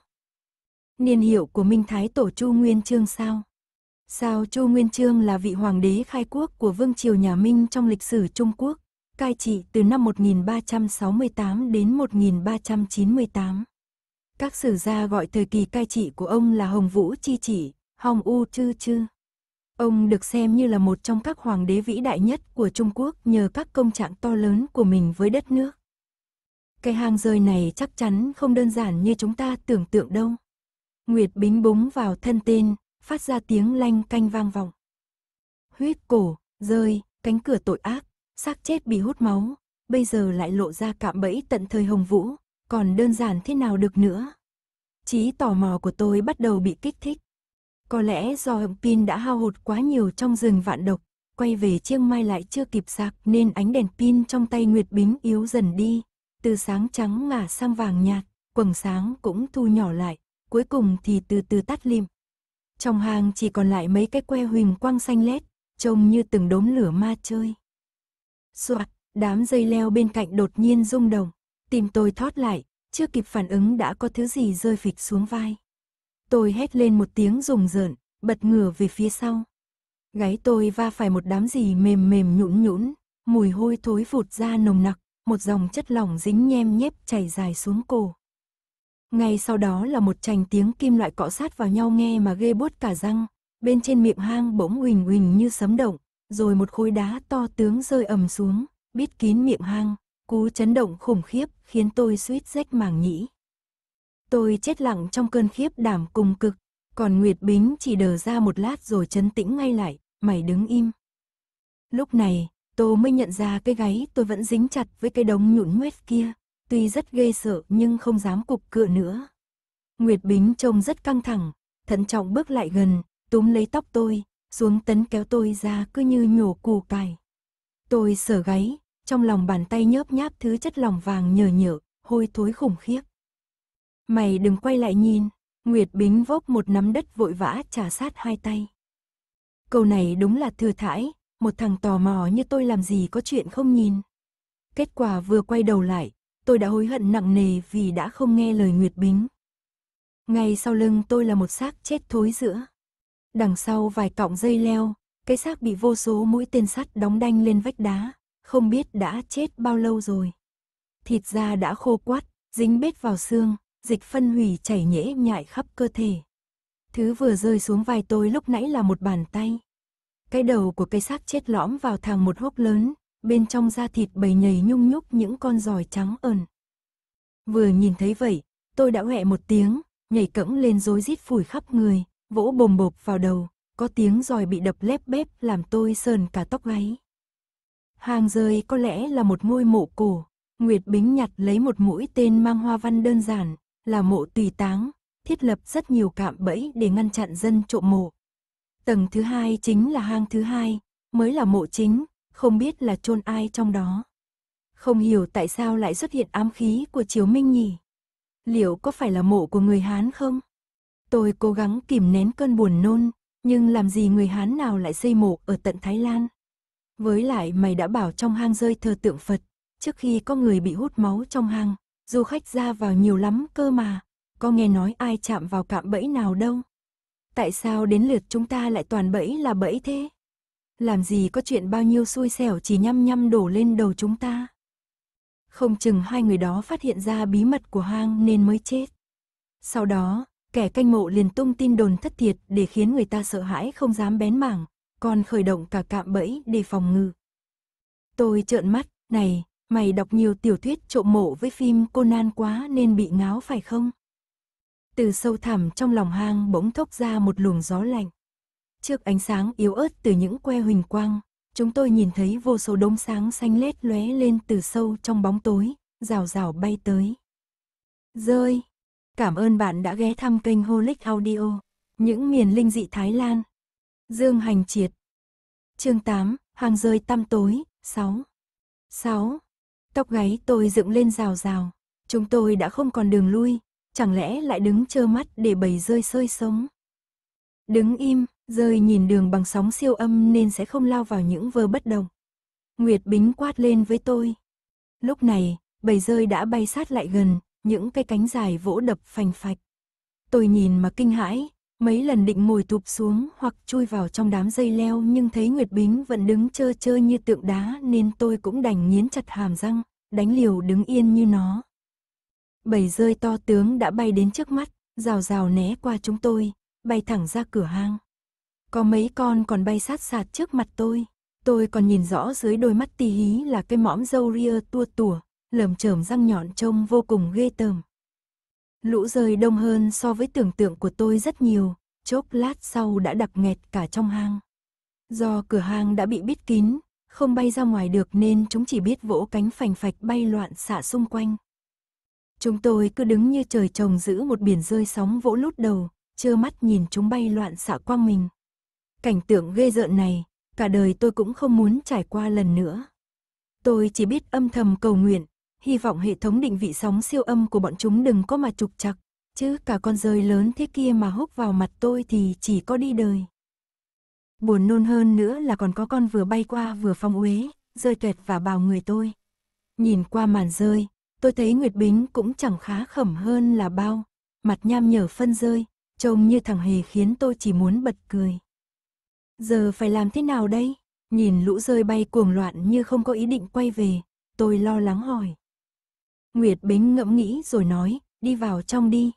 Niên hiệu của Minh Thái Tổ Chu Nguyên Chương sao? Sao Chu Nguyên Chương là vị hoàng đế khai quốc của vương triều nhà Minh trong lịch sử Trung Quốc, cai trị từ năm 1368 đến 1398. Các sử gia gọi thời kỳ cai trị của ông là Hồng Vũ Chi Chỉ, Hồng U Chư Chư. Ông được xem như là một trong các hoàng đế vĩ đại nhất của Trung Quốc nhờ các công trạng to lớn của mình với đất nước. Cái hang rơi này chắc chắn không đơn giản như chúng ta tưởng tượng đâu. Nguyệt bính búng vào thân tên, phát ra tiếng lanh canh vang vọng. Huyết cổ, rơi, cánh cửa tội ác, xác chết bị hút máu, bây giờ lại lộ ra cạm bẫy tận thời Hồng Vũ, còn đơn giản thế nào được nữa. Chí tò mò của tôi bắt đầu bị kích thích. Có lẽ do pin đã hao hụt quá nhiều trong rừng vạn độc, quay về chiêng mai lại chưa kịp sạc nên ánh đèn pin trong tay Nguyệt Bính yếu dần đi, từ sáng trắng ngả sang vàng nhạt, quầng sáng cũng thu nhỏ lại, cuối cùng thì từ từ tắt lim. Trong hang chỉ còn lại mấy cái que huỳnh quang xanh lét, trông như từng đốm lửa ma chơi. Soạt, đám dây leo bên cạnh đột nhiên rung động, tìm tôi thoát lại, chưa kịp phản ứng đã có thứ gì rơi phịch xuống vai. Tôi hét lên một tiếng rùng rợn, bật ngửa về phía sau. Gáy tôi va phải một đám gì mềm mềm nhũn nhũn, mùi hôi thối vụt ra nồng nặc, một dòng chất lỏng dính nhem nhép chảy dài xuống cổ. Ngay sau đó là một trành tiếng kim loại cọ sát vào nhau nghe mà ghê buốt cả răng, bên trên miệng hang bỗng huỳnh huỳnh như sấm động, rồi một khối đá to tướng rơi ầm xuống, bít kín miệng hang, cú chấn động khủng khiếp khiến tôi suýt rách màng nhĩ. Tôi chết lặng trong cơn khiếp đảm cùng cực, còn Nguyệt Bính chỉ đờ ra một lát rồi chấn tĩnh ngay lại, mày đứng im. Lúc này, tôi mới nhận ra cái gáy tôi vẫn dính chặt với cái đống nhũn nhuyết kia, tuy rất ghê sợ nhưng không dám cục cựa nữa. Nguyệt Bính trông rất căng thẳng, thận trọng bước lại gần, túm lấy tóc tôi, xuống tấn kéo tôi ra cứ như nhổ củ cải. Tôi sờ gáy, trong lòng bàn tay nhớp nháp thứ chất lòng vàng nhờ nhở, hôi thối khủng khiếp. Mày đừng quay lại nhìn, Nguyệt Bính vốc một nắm đất vội vã trả sát hai tay. Câu này đúng là thừa thải, một thằng tò mò như tôi làm gì có chuyện không nhìn. Kết quả vừa quay đầu lại, tôi đã hối hận nặng nề vì đã không nghe lời Nguyệt Bính. Ngay sau lưng tôi là một xác chết thối giữa. Đằng sau vài cọng dây leo, cái xác bị vô số mũi tên sắt đóng đanh lên vách đá, không biết đã chết bao lâu rồi. Thịt da đã khô quắt, dính bết vào xương, dịch phân hủy chảy nhễ nhại khắp cơ thể. Thứ vừa rơi xuống vai tôi lúc nãy là một bàn tay. Cái đầu của cây xác chết lõm vào thàng một hốc lớn, bên trong da thịt bầy nhầy nhung nhúc những con giòi trắng ẩn. Vừa nhìn thấy vậy, tôi đã hẹ một tiếng, nhảy cẫng lên rối rít phủi khắp người, vỗ bồm bộp vào đầu, có tiếng roi bị đập lép bép làm tôi sờn cả tóc gáy. Hang rơi có lẽ là một ngôi mộ cổ, Nguyệt Bính nhặt lấy một mũi tên mang hoa văn đơn giản, là mộ tùy táng, thiết lập rất nhiều cạm bẫy để ngăn chặn dân trộm mộ. Tầng thứ hai chính là hang thứ hai, mới là mộ chính, không biết là chôn ai trong đó. Không hiểu tại sao lại xuất hiện ám khí của triều Minh nhỉ? Liệu có phải là mộ của người Hán không? Tôi cố gắng kìm nén cơn buồn nôn, nhưng làm gì người Hán nào lại xây mộ ở tận Thái Lan? Với lại mày đã bảo trong hang rơi thờ tượng Phật, trước khi có người bị hút máu trong hang, du khách ra vào nhiều lắm cơ mà, có nghe nói ai chạm vào cạm bẫy nào đâu. Tại sao đến lượt chúng ta lại toàn bẫy là bẫy thế? Làm gì có chuyện bao nhiêu xui xẻo chỉ nhăm nhăm đổ lên đầu chúng ta? Không chừng hai người đó phát hiện ra bí mật của hang nên mới chết. Sau đó, Kẻ canh mộ liền tung tin đồn thất thiệt để khiến người ta sợ hãi không dám bén mảng, còn khởi động cả cạm bẫy để phòng ngự. Tôi trợn mắt, này, mày đọc nhiều tiểu thuyết trộm mộ với phim Conan quá nên bị ngáo phải không? Từ sâu thẳm trong lòng hang bỗng thốc ra một luồng gió lạnh. Trước ánh sáng yếu ớt từ những que huỳnh quang, chúng tôi nhìn thấy vô số đốm sáng xanh lét lóe lên từ sâu trong bóng tối, rào rào bay tới. Rơi! Cảm ơn bạn đã ghé thăm kênh Holic Audio. Những miền linh dị Thái Lan. Dương Hành Triệt. Chương 8, hàng rơi tăm tối, 6. 6. Tóc gáy tôi dựng lên rào rào. Chúng tôi đã không còn đường lui, chẳng lẽ lại đứng trơ mắt để bầy rơi sơi sống. Đứng im, rơi nhìn đường bằng sóng siêu âm nên sẽ không lao vào những vơ bất đồng. Nguyệt Bính quát lên với tôi. Lúc này, bầy rơi đã bay sát lại gần, những cái cánh dài vỗ đập phành phạch. Tôi nhìn mà kinh hãi, mấy lần định ngồi tụp xuống hoặc chui vào trong đám dây leo nhưng thấy Nguyệt Bính vẫn đứng chơ chơ như tượng đá nên tôi cũng đành nghiến chặt hàm răng, đánh liều đứng yên như nó. Bầy rơi to tướng đã bay đến trước mắt, rào rào né qua chúng tôi, bay thẳng ra cửa hang. Có mấy con còn bay sát sạt trước mặt tôi. Tôi còn nhìn rõ dưới đôi mắt tì hí là cái mõm dâu ria tua tủa, lởm chởm răng nhọn trông vô cùng ghê tởm. Lũ rơi đông hơn so với tưởng tượng của tôi rất nhiều, chốc lát sau đã đặc nghẹt cả trong hang. Do cửa hang đã bị bít kín, không bay ra ngoài được nên chúng chỉ biết vỗ cánh phành phạch bay loạn xả xung quanh. Chúng tôi cứ đứng như trời trồng giữ một biển rơi sóng vỗ lút đầu, trơ mắt nhìn chúng bay loạn xả qua mình. Cảnh tượng ghê rợn này, cả đời tôi cũng không muốn trải qua lần nữa. Tôi chỉ biết âm thầm cầu nguyện, hy vọng hệ thống định vị sóng siêu âm của bọn chúng đừng có mà trục trặc, chứ cả con rơi lớn thế kia mà húc vào mặt tôi thì chỉ có đi đời. Buồn nôn hơn nữa là còn có con vừa bay qua vừa phong uế, rơi tuyệt và bào người tôi. Nhìn qua màn rơi, tôi thấy Nguyệt Bính cũng chẳng khá khẩm hơn là bao, mặt nham nhở phân rơi, trông như thằng hề khiến tôi chỉ muốn bật cười. Giờ phải làm thế nào đây? Nhìn lũ rơi bay cuồng loạn như không có ý định quay về, tôi lo lắng hỏi. Nguyệt Bính ngẫm nghĩ rồi nói, đi vào trong đi.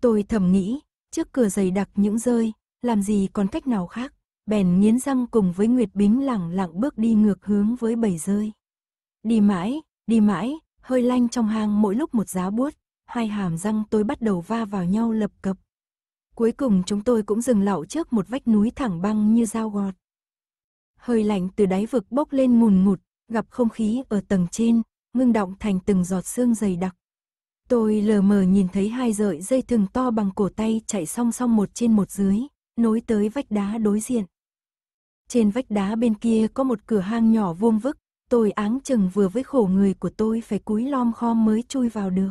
Tôi thầm nghĩ, trước cửa dày đặc những rơi, làm gì còn cách nào khác, bèn nghiến răng cùng với Nguyệt Bính lẳng lặng bước đi ngược hướng với bầy rơi. Đi mãi, đi mãi, hơi lanh trong hang mỗi lúc một giá buốt, hai hàm răng tôi bắt đầu va vào nhau lập cập. Cuối cùng chúng tôi cũng dừng lạo trước một vách núi thẳng băng như dao gọt. Hơi lạnh từ đáy vực bốc lên ngùn ngụt, gặp không khí ở tầng trên, ngưng động thành từng giọt xương dày đặc. Tôi lờ mờ nhìn thấy hai sợi dây thừng to bằng cổ tay chạy song song một trên một dưới, nối tới vách đá đối diện. Trên vách đá bên kia có một cửa hang nhỏ vuông vức, tôi áng chừng vừa với khổ người của tôi phải cúi lom khom mới chui vào được.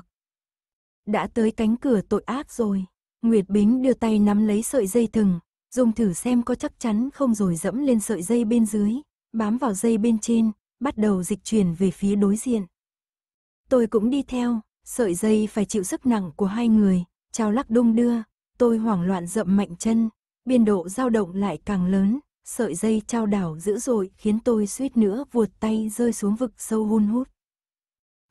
Đã tới cánh cửa tội ác rồi, Nguyệt Bính đưa tay nắm lấy sợi dây thừng, dùng thử xem có chắc chắn không rồi dẫm lên sợi dây bên dưới, bám vào dây bên trên, bắt đầu dịch chuyển về phía đối diện. Tôi cũng đi theo, sợi dây phải chịu sức nặng của hai người, trao lắc đung đưa, tôi hoảng loạn dậm mạnh chân, biên độ dao động lại càng lớn, sợi dây trao đảo dữ dội khiến tôi suýt nữa vuột tay rơi xuống vực sâu hun hút.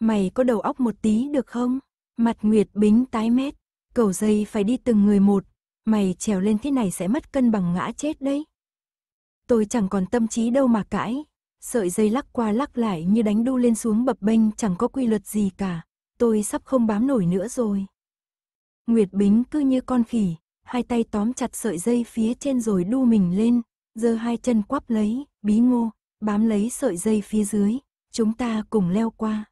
Mày có đầu óc một tí được không? Mặt Nguyệt Bính tái mét, cầu dây phải đi từng người một, mày trèo lên thế này sẽ mất cân bằng ngã chết đấy. Tôi chẳng còn tâm trí đâu mà cãi, sợi dây lắc qua lắc lại như đánh đu lên xuống bập bênh chẳng có quy luật gì cả, tôi sắp không bám nổi nữa rồi. Nguyệt Bính cứ như con khỉ, hai tay tóm chặt sợi dây phía trên rồi đu mình lên, giơ hai chân quắp lấy, bí ngô, bám lấy sợi dây phía dưới, chúng ta cùng leo qua.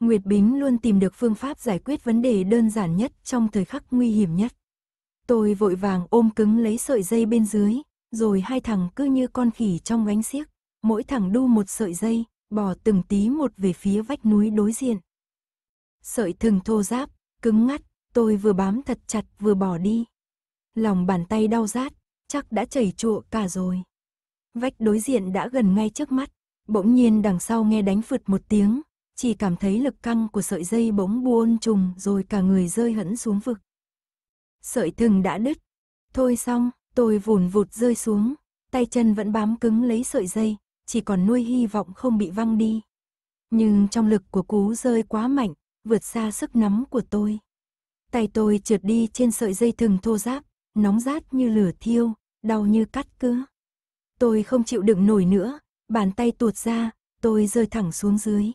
Nguyệt Bính luôn tìm được phương pháp giải quyết vấn đề đơn giản nhất trong thời khắc nguy hiểm nhất. Tôi vội vàng ôm cứng lấy sợi dây bên dưới, rồi hai thằng cứ như con khỉ trong gánh xiếc, mỗi thằng đu một sợi dây, bò từng tí một về phía vách núi đối diện. Sợi thừng thô ráp, cứng ngắt, tôi vừa bám thật chặt vừa bỏ đi. Lòng bàn tay đau rát, chắc đã chảy trụa cả rồi. Vách đối diện đã gần ngay trước mắt, bỗng nhiên đằng sau nghe đánh phượt một tiếng, chỉ cảm thấy lực căng của sợi dây bỗng buôn trùng rồi cả người rơi hẫn xuống vực. Sợi thừng đã đứt. Thôi xong, tôi vùn vụt rơi xuống, tay chân vẫn bám cứng lấy sợi dây, chỉ còn nuôi hy vọng không bị văng đi. Nhưng trong lực của cú rơi quá mạnh, vượt xa sức nắm của tôi. Tay tôi trượt đi trên sợi dây thừng thô ráp, nóng rát như lửa thiêu, đau như cắt cứa. Tôi không chịu đựng nổi nữa, bàn tay tuột ra, tôi rơi thẳng xuống dưới.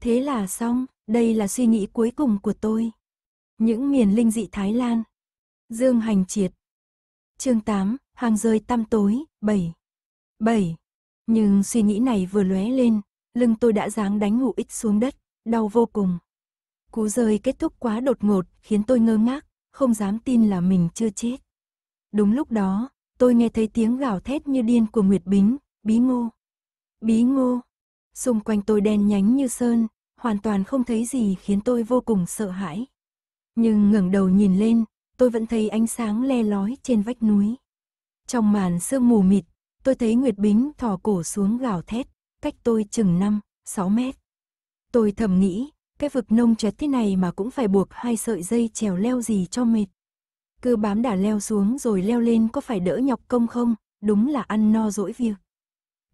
Thế là xong, đây là suy nghĩ cuối cùng của tôi. Những miền linh dị Thái Lan. Dương Hành Triệt. Chương 8, Hàng rơi tăm tối, 7. 7. Nhưng suy nghĩ này vừa lóe lên, lưng tôi đã dáng đánh hụ ít xuống đất, đau vô cùng. Cú rơi kết thúc quá đột ngột, khiến tôi ngơ ngác, không dám tin là mình chưa chết. Đúng lúc đó, tôi nghe thấy tiếng gào thét như điên của Nguyệt Bính, bí ngô. Bí ngô, xung quanh tôi đen nhánh như sơn, hoàn toàn không thấy gì khiến tôi vô cùng sợ hãi. Nhưng ngẩng đầu nhìn lên, tôi vẫn thấy ánh sáng le lói trên vách núi. Trong màn sương mù mịt, Tôi thấy Nguyệt Bính thò cổ xuống gào thét, cách tôi chừng 5, 6 mét. Tôi thầm nghĩ, cái vực nông chết thế này mà cũng phải buộc hai sợi dây trèo leo gì cho mệt. Cứ bám đà leo xuống rồi leo lên có phải đỡ nhọc công không, đúng là ăn no dỗi việc.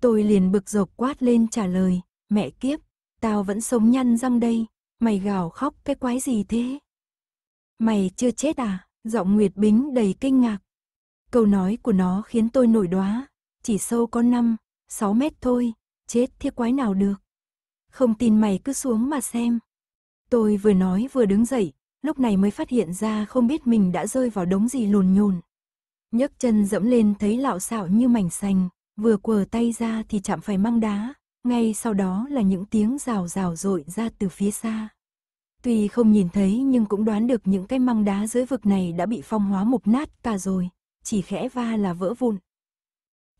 Tôi liền bực dọc quát lên trả lời, mẹ kiếp, tao vẫn sống nhăn răng đây, mày gào khóc cái quái gì thế? Mày chưa chết à? Giọng Nguyệt Bính đầy kinh ngạc. Câu nói của nó khiến tôi nổi đóa, chỉ sâu có 5, 6 mét thôi, chết thiệt quái nào được. Không tin mày cứ xuống mà xem. Tôi vừa nói vừa đứng dậy, lúc này mới phát hiện ra không biết mình đã rơi vào đống gì lùn nhùn. nhấc chân dẫm lên thấy lạo xạo như mảnh sành, vừa quờ tay ra thì chạm phải măng đá, ngay sau đó là những tiếng rào rào rội ra từ phía xa. Tuy không nhìn thấy nhưng cũng đoán được những cái măng đá dưới vực này đã bị phong hóa mục nát cả rồi, chỉ khẽ va là vỡ vụn,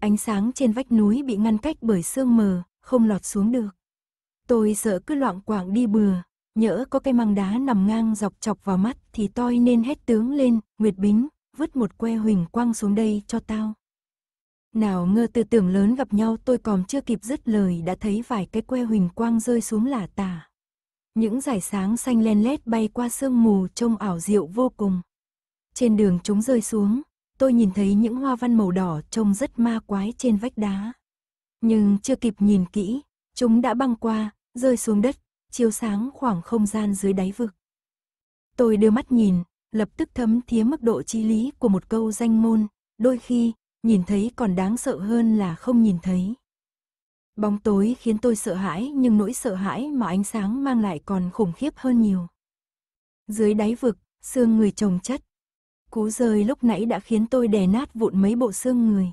Ánh sáng trên vách núi bị ngăn cách bởi sương mờ, không lọt xuống được. Tôi sợ cứ loạn quảng đi bừa, nhỡ có cây măng đá nằm ngang dọc chọc vào mắt thì tôi nên hét tướng lên, Nguyệt Bính, vứt một que huỳnh quang xuống đây cho tao. Nào ngơ từ tưởng lớn gặp nhau tôi còn chưa kịp dứt lời đã thấy vài cái que huỳnh quang rơi xuống lả tả. Những giải sáng xanh len lét bay qua sương mù trông ảo diệu vô cùng. Trên đường chúng rơi xuống, tôi nhìn thấy những hoa văn màu đỏ trông rất ma quái trên vách đá. Nhưng chưa kịp nhìn kỹ, chúng đã băng qua, rơi xuống đất, chiếu sáng khoảng không gian dưới đáy vực. Tôi đưa mắt nhìn, lập tức thấm thía mức độ chi lý của một câu danh môn, đôi khi, nhìn thấy còn đáng sợ hơn là không nhìn thấy. Bóng tối khiến tôi sợ hãi nhưng nỗi sợ hãi mà ánh sáng mang lại còn khủng khiếp hơn nhiều. Dưới đáy vực, xương người chồng chất, Cú rơi lúc nãy đã khiến tôi đè nát vụn mấy bộ xương người.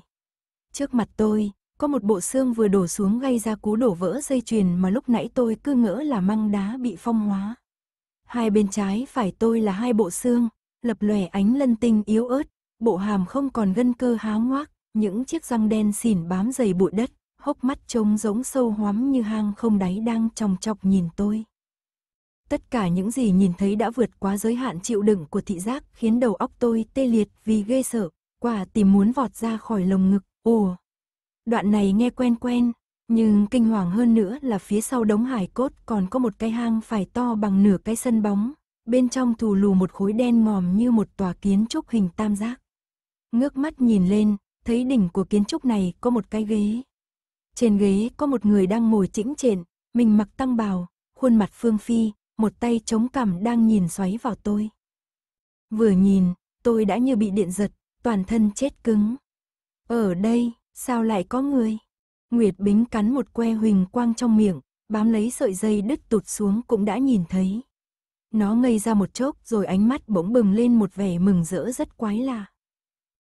Trước mặt tôi, có một bộ xương vừa đổ xuống gây ra cú đổ vỡ dây chuyền mà lúc nãy tôi cứ ngỡ là măng đá bị phong hóa. Hai bên trái phải tôi là hai bộ xương, lập lòe ánh lân tinh yếu ớt, bộ hàm không còn gân cơ háo ngoác, những chiếc răng đen xỉn bám dày bụi đất, hốc mắt trông giống sâu hoắm như hang không đáy đang tròng chọc nhìn tôi. Tất cả những gì nhìn thấy đã vượt quá giới hạn chịu đựng của thị giác, khiến đầu óc tôi tê liệt vì ghê sợ, quả tìm muốn vọt ra khỏi lồng ngực, ồ. Đoạn này nghe quen quen, nhưng kinh hoàng hơn nữa là phía sau đống hải cốt còn có một cái hang phải to bằng nửa cái sân bóng, bên trong thù lù một khối đen ngòm như một tòa kiến trúc hình tam giác. Ngước mắt nhìn lên, thấy đỉnh của kiến trúc này có một cái ghế. Trên ghế có một người đang ngồi chỉnh trện, mình mặc tăng bào, khuôn mặt phương phi, một tay chống cằm đang nhìn xoáy vào tôi. Vừa nhìn, tôi đã như bị điện giật, toàn thân chết cứng. Ở đây, sao lại có người? Nguyệt Bính cắn một que huỳnh quang trong miệng, bám lấy sợi dây đứt tụt xuống cũng đã nhìn thấy. Nó ngây ra một chốc rồi ánh mắt bỗng bừng lên một vẻ mừng rỡ rất quái lạ.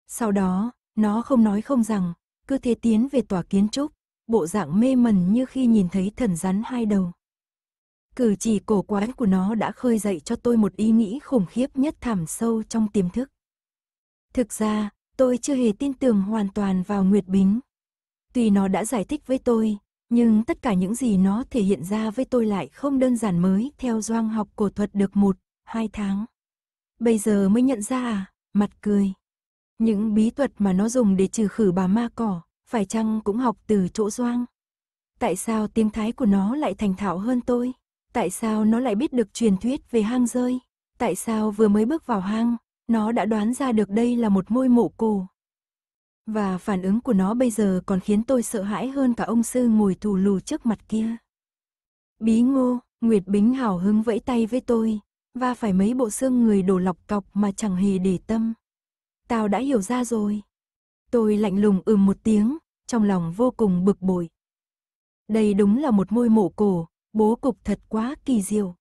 Sau đó, nó không nói không rằng, cứ thế tiến về tòa kiến trúc, bộ dạng mê mẩn như khi nhìn thấy thần rắn hai đầu. Cử chỉ cổ quái của nó đã khơi dậy cho tôi một ý nghĩ khủng khiếp nhất thẳm sâu trong tiềm thức. Thực ra, tôi chưa hề tin tưởng hoàn toàn vào Nguyệt Bính. Tuy nó đã giải thích với tôi, nhưng tất cả những gì nó thể hiện ra với tôi lại không đơn giản mới theo doang học cổ thuật được một, hai tháng. Bây giờ mới nhận ra à, mặt cười. Những bí thuật mà nó dùng để trừ khử bà ma cỏ, phải chăng cũng học từ chỗ doang? Tại sao tiếng Thái của nó lại thành thạo hơn tôi? Tại sao nó lại biết được truyền thuyết về hang rơi? Tại sao vừa mới bước vào hang, nó đã đoán ra được đây là một môi mộ cổ? Và phản ứng của nó bây giờ còn khiến tôi sợ hãi hơn cả ông sư ngồi thù lù trước mặt kia. Bí ngô, Nguyệt Bính hào hứng vẫy tay với tôi, và phải mấy bộ xương người đổ lọc cọc mà chẳng hề để tâm. Tao đã hiểu ra rồi. Tôi lạnh lùng ừm một tiếng, trong lòng vô cùng bực bội. Đây đúng là một môi mộ cổ, bố cục thật quá kỳ diệu.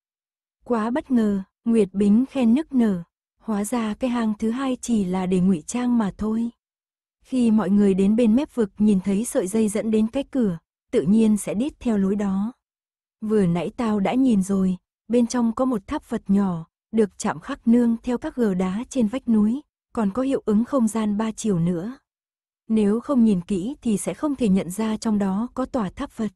Quá bất ngờ, Nguyệt Bính khen nức nở, hóa ra cái hang thứ hai chỉ là để ngụy trang mà thôi. Khi mọi người đến bên mép vực nhìn thấy sợi dây dẫn đến cái cửa, tự nhiên sẽ đít theo lối đó. Vừa nãy tao đã nhìn rồi, bên trong có một tháp vật nhỏ, được chạm khắc nương theo các gờ đá trên vách núi, còn có hiệu ứng không gian ba chiều nữa. Nếu không nhìn kỹ thì sẽ không thể nhận ra trong đó có tòa tháp vật.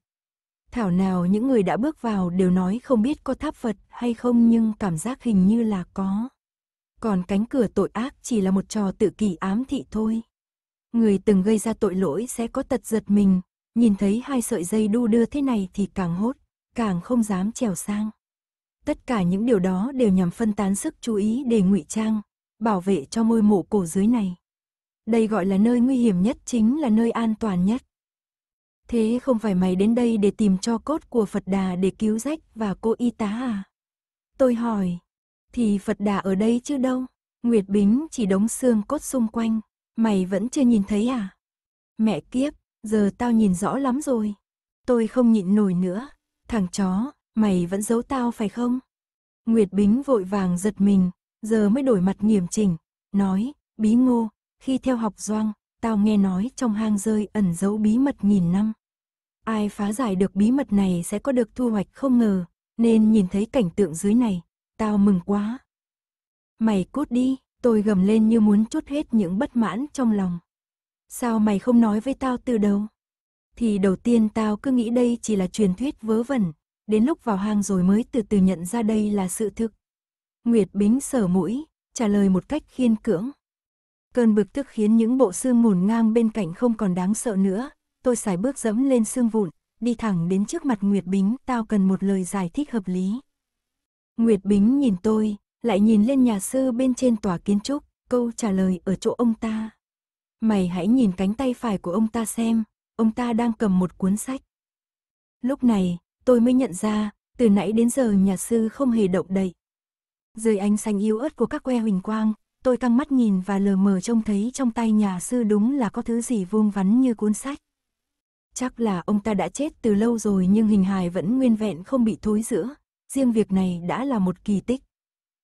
Thảo nào những người đã bước vào đều nói không biết có tháp Phật hay không nhưng cảm giác hình như là có. Còn cánh cửa tội ác chỉ là một trò tự kỳ ám thị thôi. Người từng gây ra tội lỗi sẽ có tật giật mình, nhìn thấy hai sợi dây đu đưa thế này thì càng hốt, càng không dám trèo sang. Tất cả những điều đó đều nhằm phân tán sức chú ý để ngụy trang, bảo vệ cho môi mộ cổ dưới này. Đây gọi là nơi nguy hiểm nhất chính là nơi an toàn nhất. Thế không phải mày đến đây để tìm cho cốt của Phật Đà để cứu rách và cô y tá à? Tôi hỏi. Thì Phật Đà ở đây chứ đâu? Nguyệt Bính chỉ đống xương cốt xung quanh. Mày vẫn chưa nhìn thấy à? Mẹ kiếp, giờ tao nhìn rõ lắm rồi. Tôi không nhịn nổi nữa. Thằng chó, mày vẫn giấu tao phải không? Nguyệt Bính vội vàng giật mình, giờ mới đổi mặt nghiêm chỉnh, nói, bí ngô, khi theo học doang, tao nghe nói trong hang rơi ẩn giấu bí mật nghìn năm. Ai phá giải được bí mật này sẽ có được thu hoạch không ngờ, nên nhìn thấy cảnh tượng dưới này, tao mừng quá. Mày cút đi, tôi gầm lên như muốn chút hết những bất mãn trong lòng. Sao mày không nói với tao từ đầu? Thì đầu tiên tao cứ nghĩ đây chỉ là truyền thuyết vớ vẩn, đến lúc vào hang rồi mới từ từ nhận ra đây là sự thực. Nguyệt Bính sở mũi, trả lời một cách khiên cưỡng. Cơn bực tức khiến những bộ xương mùn ngang bên cạnh không còn đáng sợ nữa, tôi xài bước dẫm lên xương vụn, đi thẳng đến trước mặt Nguyệt Bính, tao cần một lời giải thích hợp lý. Nguyệt Bính nhìn tôi, lại nhìn lên nhà sư bên trên tòa kiến trúc, câu trả lời ở chỗ ông ta. Mày hãy nhìn cánh tay phải của ông ta xem, ông ta đang cầm một cuốn sách. Lúc này, tôi mới nhận ra, từ nãy đến giờ nhà sư không hề động đậy. Dưới ánh xanh yếu ớt của các que huỳnh quang, tôi căng mắt nhìn và lờ mờ trông thấy trong tay nhà sư đúng là có thứ gì vuông vắn như cuốn sách. Chắc là ông ta đã chết từ lâu rồi nhưng hình hài vẫn nguyên vẹn không bị thối rữa riêng việc này đã là một kỳ tích.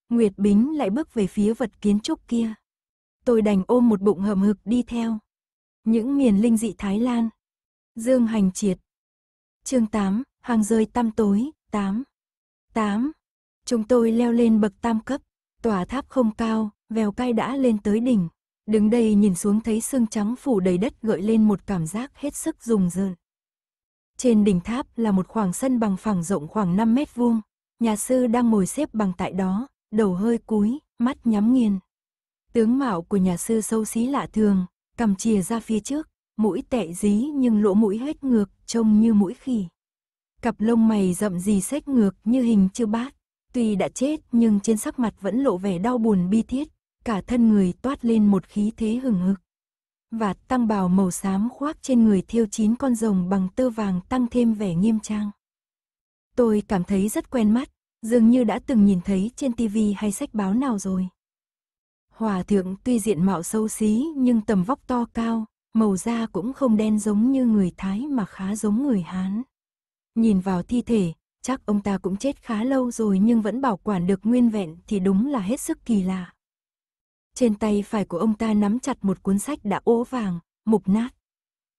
Nguyệt Bính lại bước về phía vật kiến trúc kia. Tôi đành ôm một bụng hầm hực đi theo. Những miền linh dị Thái Lan. Dương Hành Triệt. Chương 8, hàng rơi tăm tối, 8. 8. Chúng tôi leo lên bậc tam cấp, tòa tháp không cao, vèo cay đã lên tới đỉnh. Đứng đây nhìn xuống thấy xương trắng phủ đầy đất gợi lên một cảm giác hết sức rùng rợn. Trên đỉnh tháp là một khoảng sân bằng phẳng rộng khoảng 5 mét vuông. Nhà sư đang ngồi xếp bằng tại đó, đầu hơi cúi, mắt nhắm nghiền. Tướng mạo của nhà sư sâu xí lạ thường, cầm chìa ra phía trước, mũi tệ dí nhưng lỗ mũi hết ngược, trông như mũi khỉ. Cặp lông mày rậm gì xếch ngược như hình chư bát. Tuy đã chết nhưng trên sắc mặt vẫn lộ vẻ đau buồn bi thiết, cả thân người toát lên một khí thế hừng hực. và tăng bào màu xám khoác trên người thiêu chín con rồng bằng tơ vàng tăng thêm vẻ nghiêm trang. Tôi cảm thấy rất quen mắt, dường như đã từng nhìn thấy trên tivi hay sách báo nào rồi. Hòa thượng tuy diện mạo sâu xí nhưng tầm vóc to cao, màu da cũng không đen giống như người Thái mà khá giống người Hán. Nhìn vào thi thể, chắc ông ta cũng chết khá lâu rồi nhưng vẫn bảo quản được nguyên vẹn thì đúng là hết sức kỳ lạ. Trên tay phải của ông ta nắm chặt một cuốn sách đã ố vàng, mục nát.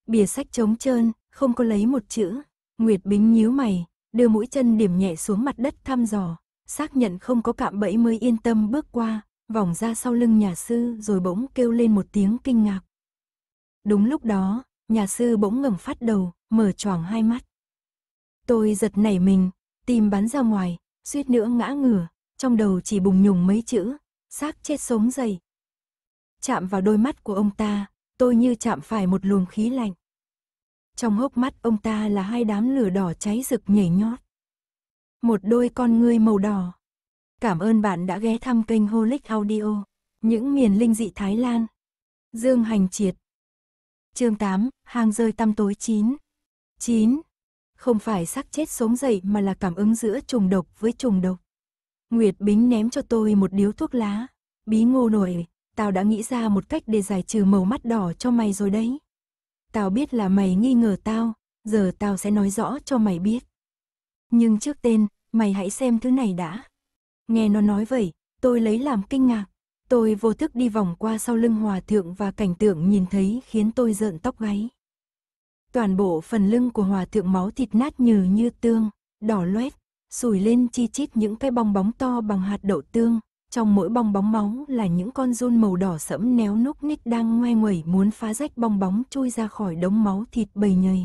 Bìa sách trống trơn, không có lấy một chữ. Nguyệt Bính nhíu mày, đưa mũi chân điểm nhẹ xuống mặt đất thăm dò, xác nhận không có cạm bẫy mới yên tâm bước qua, vòng ra sau lưng nhà sư rồi bỗng kêu lên một tiếng kinh ngạc. Đúng lúc đó, nhà sư bỗng ngẩng phát đầu, mở choàng hai mắt. Tôi giật nảy mình, tìm bắn ra ngoài, suýt nữa ngã ngửa, trong đầu chỉ bùng nhùng mấy chữ, xác chết sống dày, chạm vào đôi mắt của ông ta, tôi như chạm phải một luồng khí lạnh. Trong hốc mắt ông ta là hai đám lửa đỏ cháy rực nhảy nhót. Một đôi con ngươi màu đỏ. Cảm ơn bạn đã ghé thăm kênh Holic Audio, những miền linh dị Thái Lan. Dương Hành Triệt Chương 8, hang rơi tăm tối 9 9. Không phải xác chết sống dậy mà là cảm ứng giữa trùng độc với trùng độc. Nguyệt Bính ném cho tôi một điếu thuốc lá. Bí ngô nổi, tao đã nghĩ ra một cách để giải trừ màu mắt đỏ cho mày rồi đấy. Tao biết là mày nghi ngờ tao, giờ tao sẽ nói rõ cho mày biết. Nhưng trước tên, mày hãy xem thứ này đã. Nghe nó nói vậy, tôi lấy làm kinh ngạc. Tôi vô thức đi vòng qua sau lưng hòa thượng và cảnh tượng nhìn thấy khiến tôi rợn tóc gáy. Toàn bộ phần lưng của hòa thượng máu thịt nát nhừ như tương, đỏ loét, sùi lên chi chít những cái bong bóng to bằng hạt đậu tương, trong mỗi bong bóng máu là những con giun màu đỏ sẫm néo núc ních đang ngoe nguẩy muốn phá rách bong bóng chui ra khỏi đống máu thịt bầy nhầy.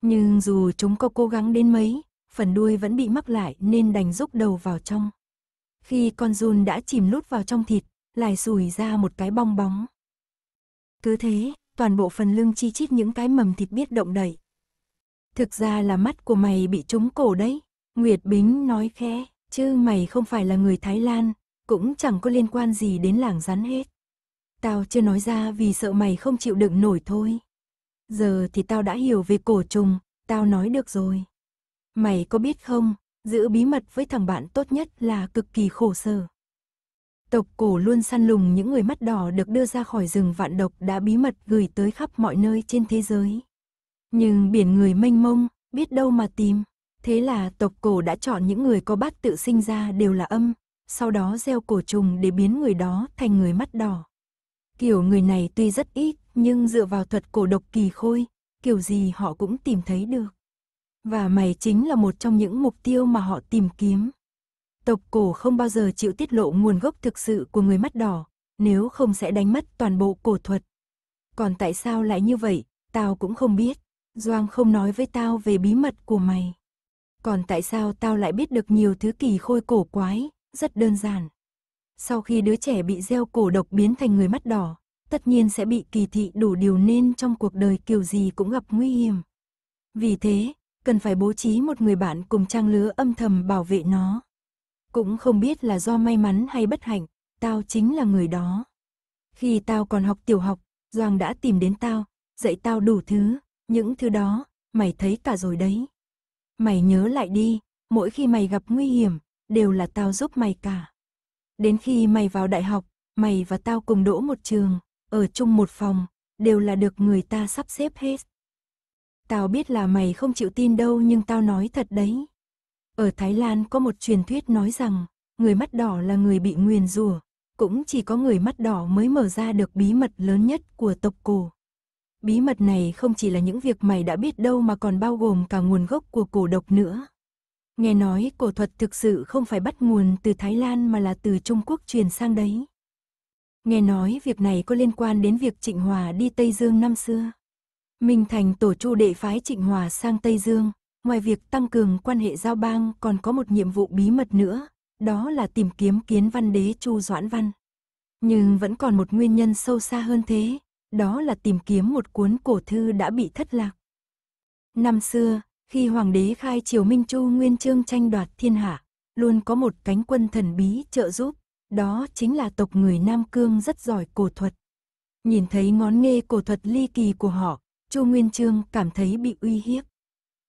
Nhưng dù chúng có cố gắng đến mấy, phần đuôi vẫn bị mắc lại nên đành rúc đầu vào trong. Khi con giun đã chìm lút vào trong thịt, lại sùi ra một cái bong bóng. Cứ thế, toàn bộ phần lưng chi chít những cái mầm thịt biết động đẩy. Thực ra là mắt của mày bị trúng cổ đấy, Nguyệt Bính nói khẽ, chứ mày không phải là người Thái Lan, cũng chẳng có liên quan gì đến làng rắn hết. Tao chưa nói ra vì sợ mày không chịu đựng nổi thôi. Giờ thì tao đã hiểu về cổ trùng, tao nói được rồi. Mày có biết không, giữ bí mật với thằng bạn tốt nhất là cực kỳ khổ sở. Tộc cổ luôn săn lùng những người mắt đỏ được đưa ra khỏi rừng vạn độc đã bí mật gửi tới khắp mọi nơi trên thế giới. Nhưng biển người mênh mông, biết đâu mà tìm. Thế là tộc cổ đã chọn những người có bát tự sinh ra đều là âm, sau đó gieo cổ trùng để biến người đó thành người mắt đỏ. Kiểu người này tuy rất ít, nhưng dựa vào thuật cổ độc kỳ khôi, kiểu gì họ cũng tìm thấy được. Và mày chính là một trong những mục tiêu mà họ tìm kiếm. Tộc cổ không bao giờ chịu tiết lộ nguồn gốc thực sự của người mắt đỏ, nếu không sẽ đánh mất toàn bộ cổ thuật. Còn tại sao lại như vậy, tao cũng không biết. Doang không nói với tao về bí mật của mày. Còn tại sao tao lại biết được nhiều thứ kỳ khôi cổ quái, rất đơn giản. Sau khi đứa trẻ bị gieo cổ độc biến thành người mắt đỏ, tất nhiên sẽ bị kỳ thị đủ điều nên trong cuộc đời kiểu gì cũng gặp nguy hiểm. Vì thế, cần phải bố trí một người bạn cùng trang lứa âm thầm bảo vệ nó. Cũng không biết là do may mắn hay bất hạnh, tao chính là người đó. Khi tao còn học tiểu học, Doang đã tìm đến tao, dạy tao đủ thứ, những thứ đó, mày thấy cả rồi đấy. Mày nhớ lại đi, mỗi khi mày gặp nguy hiểm, đều là tao giúp mày cả. Đến khi mày vào đại học, mày và tao cùng đỗ một trường, ở chung một phòng, đều là được người ta sắp xếp hết. Tao biết là mày không chịu tin đâu nhưng tao nói thật đấy. Ở Thái Lan có một truyền thuyết nói rằng, người mắt đỏ là người bị nguyền rủa, cũng chỉ có người mắt đỏ mới mở ra được bí mật lớn nhất của tộc cổ. Bí mật này không chỉ là những việc mày đã biết đâu mà còn bao gồm cả nguồn gốc của cổ độc nữa. Nghe nói cổ thuật thực sự không phải bắt nguồn từ Thái Lan mà là từ Trung Quốc truyền sang đấy. Nghe nói việc này có liên quan đến việc Trịnh Hòa đi Tây Dương năm xưa. Minh Thành tổ chu đệ phái Trịnh Hòa sang Tây Dương, ngoài việc tăng cường quan hệ giao bang còn có một nhiệm vụ bí mật nữa, đó là tìm kiếm kiến văn đế Chu Doãn Văn. Nhưng vẫn còn một nguyên nhân sâu xa hơn thế, đó là tìm kiếm một cuốn cổ thư đã bị thất lạc. Năm xưa, khi hoàng đế khai triều Minh Chu Nguyên Chương tranh đoạt thiên hạ, luôn có một cánh quân thần bí trợ giúp, đó chính là tộc người Nam Cương rất giỏi cổ thuật. Nhìn thấy ngón nghê cổ thuật ly kỳ của họ, Chu Nguyên Chương cảm thấy bị uy hiếp.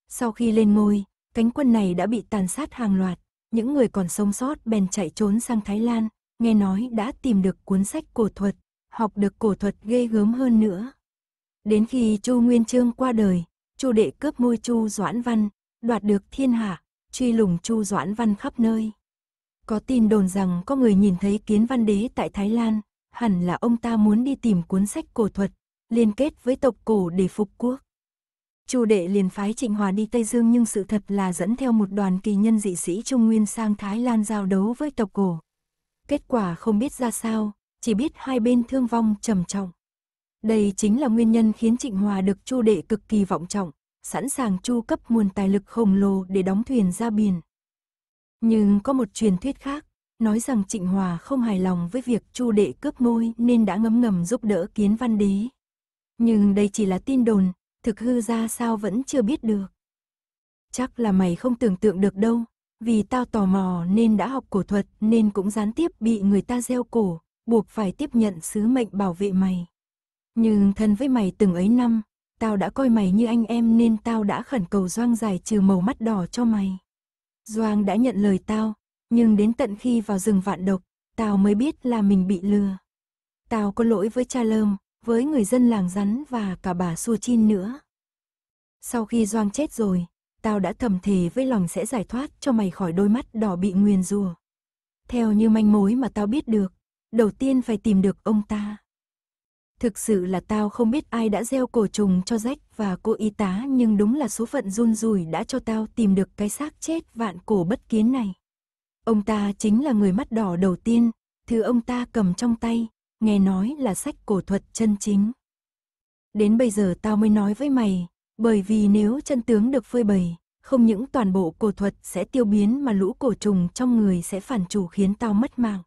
Sau khi lên ngôi, cánh quân này đã bị tàn sát hàng loạt, những người còn sống sót bèn chạy trốn sang Thái Lan, nghe nói đã tìm được cuốn sách cổ thuật, học được cổ thuật ghê gớm hơn nữa. Đến khi Chu Nguyên Chương qua đời, Chu đệ cướp ngôi Chu Doãn Văn, đoạt được thiên hạ, truy lùng Chu Doãn Văn khắp nơi. Có tin đồn rằng có người nhìn thấy kiến văn đế tại Thái Lan, hẳn là ông ta muốn đi tìm cuốn sách cổ thuật, liên kết với tộc cổ để phục quốc. Chu đệ liền phái Trịnh Hòa đi Tây Dương nhưng sự thật là dẫn theo một đoàn kỳ nhân dị sĩ Trung Nguyên sang Thái Lan giao đấu với tộc cổ. Kết quả không biết ra sao, chỉ biết hai bên thương vong trầm trọng. Đây chính là nguyên nhân khiến Trịnh Hòa được Chu Đệ cực kỳ vọng trọng, sẵn sàng chu cấp nguồn tài lực khổng lồ để đóng thuyền ra biển. Nhưng có một truyền thuyết khác, nói rằng Trịnh Hòa không hài lòng với việc Chu Đệ cướp ngôi nên đã ngấm ngầm giúp đỡ Kiến Văn Đế. Nhưng đây chỉ là tin đồn, thực hư ra sao vẫn chưa biết được. Chắc là mày không tưởng tượng được đâu, vì tao tò mò nên đã học cổ thuật nên cũng gián tiếp bị người ta gieo cổ, buộc phải tiếp nhận sứ mệnh bảo vệ mày. Nhưng thân với mày từng ấy năm, tao đã coi mày như anh em nên tao đã khẩn cầu Doang giải trừ màu mắt đỏ cho mày. Doang đã nhận lời tao, nhưng đến tận khi vào rừng vạn độc, tao mới biết là mình bị lừa. Tao có lỗi với cha Lơm, với người dân làng rắn và cả bà xua Chin nữa. Sau khi Doang chết rồi, tao đã thầm thề với lòng sẽ giải thoát cho mày khỏi đôi mắt đỏ bị nguyền rùa. Theo như manh mối mà tao biết được, đầu tiên phải tìm được ông ta. Thực sự là tao không biết ai đã gieo cổ trùng cho rách và cô y tá nhưng đúng là số phận run rủi đã cho tao tìm được cái xác chết vạn cổ bất kiến này. Ông ta chính là người mắt đỏ đầu tiên, thứ ông ta cầm trong tay, nghe nói là sách cổ thuật chân chính. Đến bây giờ tao mới nói với mày, bởi vì nếu chân tướng được phơi bày, không những toàn bộ cổ thuật sẽ tiêu biến mà lũ cổ trùng trong người sẽ phản chủ khiến tao mất mạng.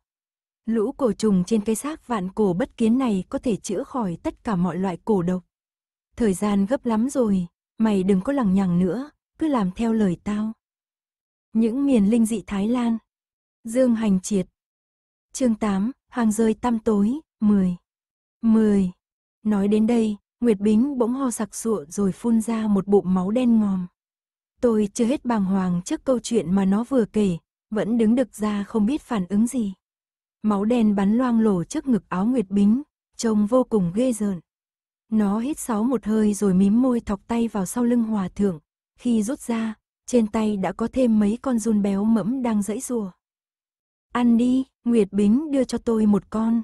Lũ cổ trùng trên cây xác vạn cổ bất kiến này có thể chữa khỏi tất cả mọi loại cổ độc. Thời gian gấp lắm rồi, mày đừng có lằng nhằng nữa, cứ làm theo lời tao. Những miền linh dị Thái Lan Dương Hành Triệt chương 8, Hàng rơi tăm tối, 10 10 Nói đến đây, Nguyệt Bính bỗng ho sặc sụa rồi phun ra một bụng máu đen ngòm. Tôi chưa hết bàng hoàng trước câu chuyện mà nó vừa kể, vẫn đứng được ra không biết phản ứng gì máu đen bắn loang lổ trước ngực áo Nguyệt Bính, trông vô cùng ghê rợn. Nó hít sáu một hơi rồi mím môi thọc tay vào sau lưng hòa thượng, khi rút ra, trên tay đã có thêm mấy con run béo mẫm đang dãy rùa. Ăn đi, Nguyệt Bính đưa cho tôi một con.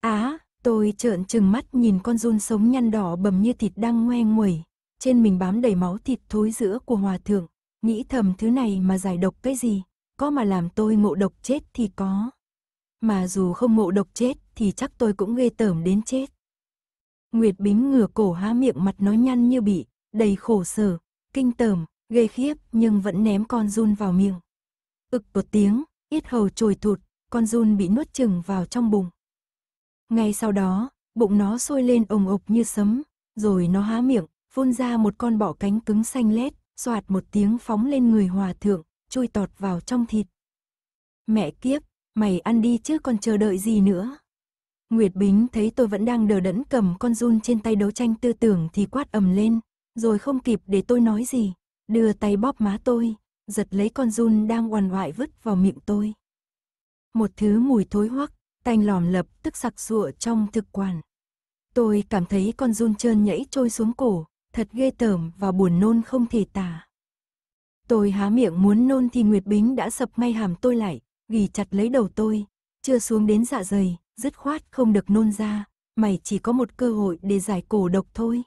Á, tôi trợn trừng mắt nhìn con run sống nhăn đỏ bầm như thịt đang ngoe nguẩy, trên mình bám đầy máu thịt thối giữa của hòa thượng, nghĩ thầm thứ này mà giải độc cái gì, có mà làm tôi ngộ độc chết thì có mà dù không ngộ độc chết thì chắc tôi cũng ghê tởm đến chết. Nguyệt Bính ngửa cổ há miệng mặt nói nhăn như bị, đầy khổ sở, kinh tởm, ghê khiếp nhưng vẫn ném con run vào miệng. ực một tiếng, yết hầu trồi thụt, con run bị nuốt chừng vào trong bụng. Ngay sau đó, bụng nó sôi lên ồng ộc như sấm, rồi nó há miệng, phun ra một con bọ cánh cứng xanh lét, soạt một tiếng phóng lên người hòa thượng, chui tọt vào trong thịt. Mẹ kiếp, mày ăn đi chứ còn chờ đợi gì nữa. Nguyệt Bính thấy tôi vẫn đang đờ đẫn cầm con run trên tay đấu tranh tư tưởng thì quát ầm lên, rồi không kịp để tôi nói gì, đưa tay bóp má tôi, giật lấy con run đang oằn oại vứt vào miệng tôi. Một thứ mùi thối hoắc, tanh lòm lập tức sặc sụa trong thực quản. Tôi cảm thấy con run trơn nhảy trôi xuống cổ, thật ghê tởm và buồn nôn không thể tả. Tôi há miệng muốn nôn thì Nguyệt Bính đã sập ngay hàm tôi lại, ghi chặt lấy đầu tôi, chưa xuống đến dạ dày, dứt khoát không được nôn ra, mày chỉ có một cơ hội để giải cổ độc thôi.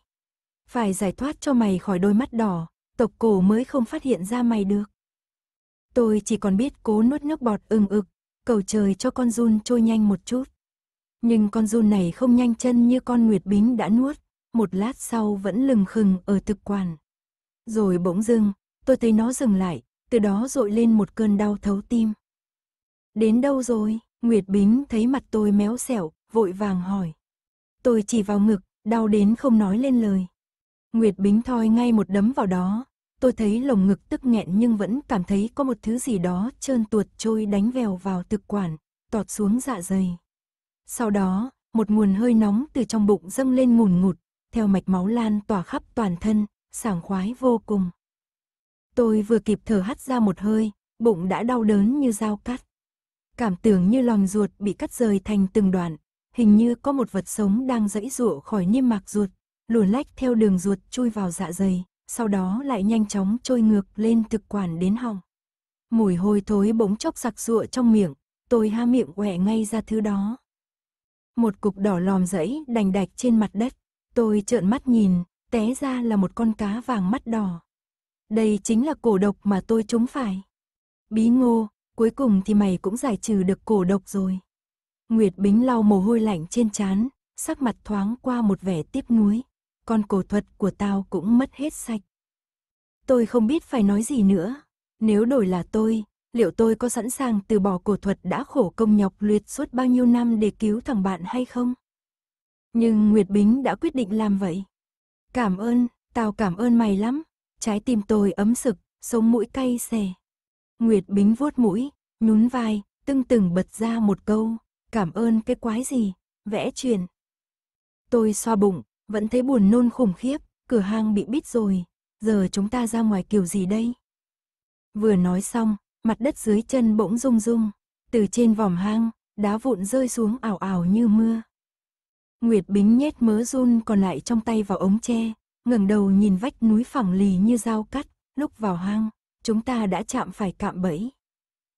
Phải giải thoát cho mày khỏi đôi mắt đỏ, tộc cổ mới không phát hiện ra mày được. Tôi chỉ còn biết cố nuốt nước bọt ừng ực, cầu trời cho con run trôi nhanh một chút. Nhưng con run này không nhanh chân như con Nguyệt Bính đã nuốt, một lát sau vẫn lừng khừng ở thực quản. Rồi bỗng dưng, tôi thấy nó dừng lại, từ đó dội lên một cơn đau thấu tim. Đến đâu rồi? Nguyệt Bính thấy mặt tôi méo xẻo, vội vàng hỏi. Tôi chỉ vào ngực, đau đến không nói lên lời. Nguyệt Bính thoi ngay một đấm vào đó. Tôi thấy lồng ngực tức nghẹn nhưng vẫn cảm thấy có một thứ gì đó trơn tuột trôi đánh vèo vào thực quản, tọt xuống dạ dày. Sau đó, một nguồn hơi nóng từ trong bụng dâng lên ngùn ngụt, theo mạch máu lan tỏa khắp toàn thân, sảng khoái vô cùng. Tôi vừa kịp thở hắt ra một hơi, bụng đã đau đớn như dao cắt. Cảm tưởng như lòng ruột bị cắt rời thành từng đoạn, hình như có một vật sống đang dẫy dụa khỏi niêm mạc ruột, luồn lách theo đường ruột chui vào dạ dày, sau đó lại nhanh chóng trôi ngược lên thực quản đến họng. Mùi hôi thối bỗng chốc sặc sụa trong miệng, tôi há miệng quẻ ngay ra thứ đó. Một cục đỏ lòm rẫy đành đạch trên mặt đất, tôi trợn mắt nhìn, té ra là một con cá vàng mắt đỏ. Đây chính là cổ độc mà tôi trúng phải. Bí ngô, cuối cùng thì mày cũng giải trừ được cổ độc rồi. Nguyệt Bính lau mồ hôi lạnh trên trán, sắc mặt thoáng qua một vẻ tiếc nuối. Con cổ thuật của tao cũng mất hết sạch. Tôi không biết phải nói gì nữa. Nếu đổi là tôi, liệu tôi có sẵn sàng từ bỏ cổ thuật đã khổ công nhọc luyện suốt bao nhiêu năm để cứu thằng bạn hay không? Nhưng Nguyệt Bính đã quyết định làm vậy. Cảm ơn, tao cảm ơn mày lắm. Trái tim tôi ấm sực, sống mũi cay xè. Nguyệt Bính vuốt mũi, nhún vai, tưng từng bật ra một câu, cảm ơn cái quái gì, vẽ truyền. Tôi xoa bụng, vẫn thấy buồn nôn khủng khiếp, cửa hang bị bít rồi, giờ chúng ta ra ngoài kiểu gì đây? Vừa nói xong, mặt đất dưới chân bỗng rung rung, từ trên vòm hang, đá vụn rơi xuống ảo ảo như mưa. Nguyệt Bính nhét mớ run còn lại trong tay vào ống tre, ngẩng đầu nhìn vách núi phẳng lì như dao cắt, lúc vào hang chúng ta đã chạm phải cạm bẫy.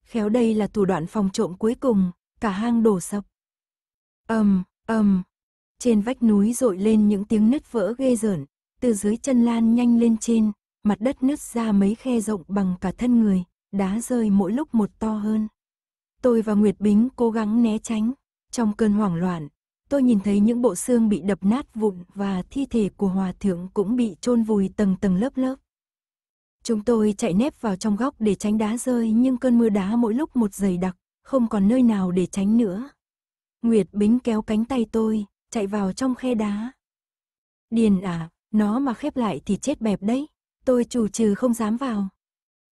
Khéo đây là thủ đoạn phòng trộm cuối cùng, cả hang đổ sập. Ầm, um, ầm. Um. Trên vách núi rội lên những tiếng nứt vỡ ghê rợn, từ dưới chân lan nhanh lên trên, mặt đất nứt ra mấy khe rộng bằng cả thân người, đá rơi mỗi lúc một to hơn. Tôi và Nguyệt Bính cố gắng né tránh, trong cơn hoảng loạn, tôi nhìn thấy những bộ xương bị đập nát vụn và thi thể của hòa thượng cũng bị chôn vùi tầng tầng lớp lớp. Chúng tôi chạy nép vào trong góc để tránh đá rơi nhưng cơn mưa đá mỗi lúc một dày đặc, không còn nơi nào để tránh nữa. Nguyệt Bính kéo cánh tay tôi, chạy vào trong khe đá. Điền à, nó mà khép lại thì chết bẹp đấy, tôi chủ trừ không dám vào.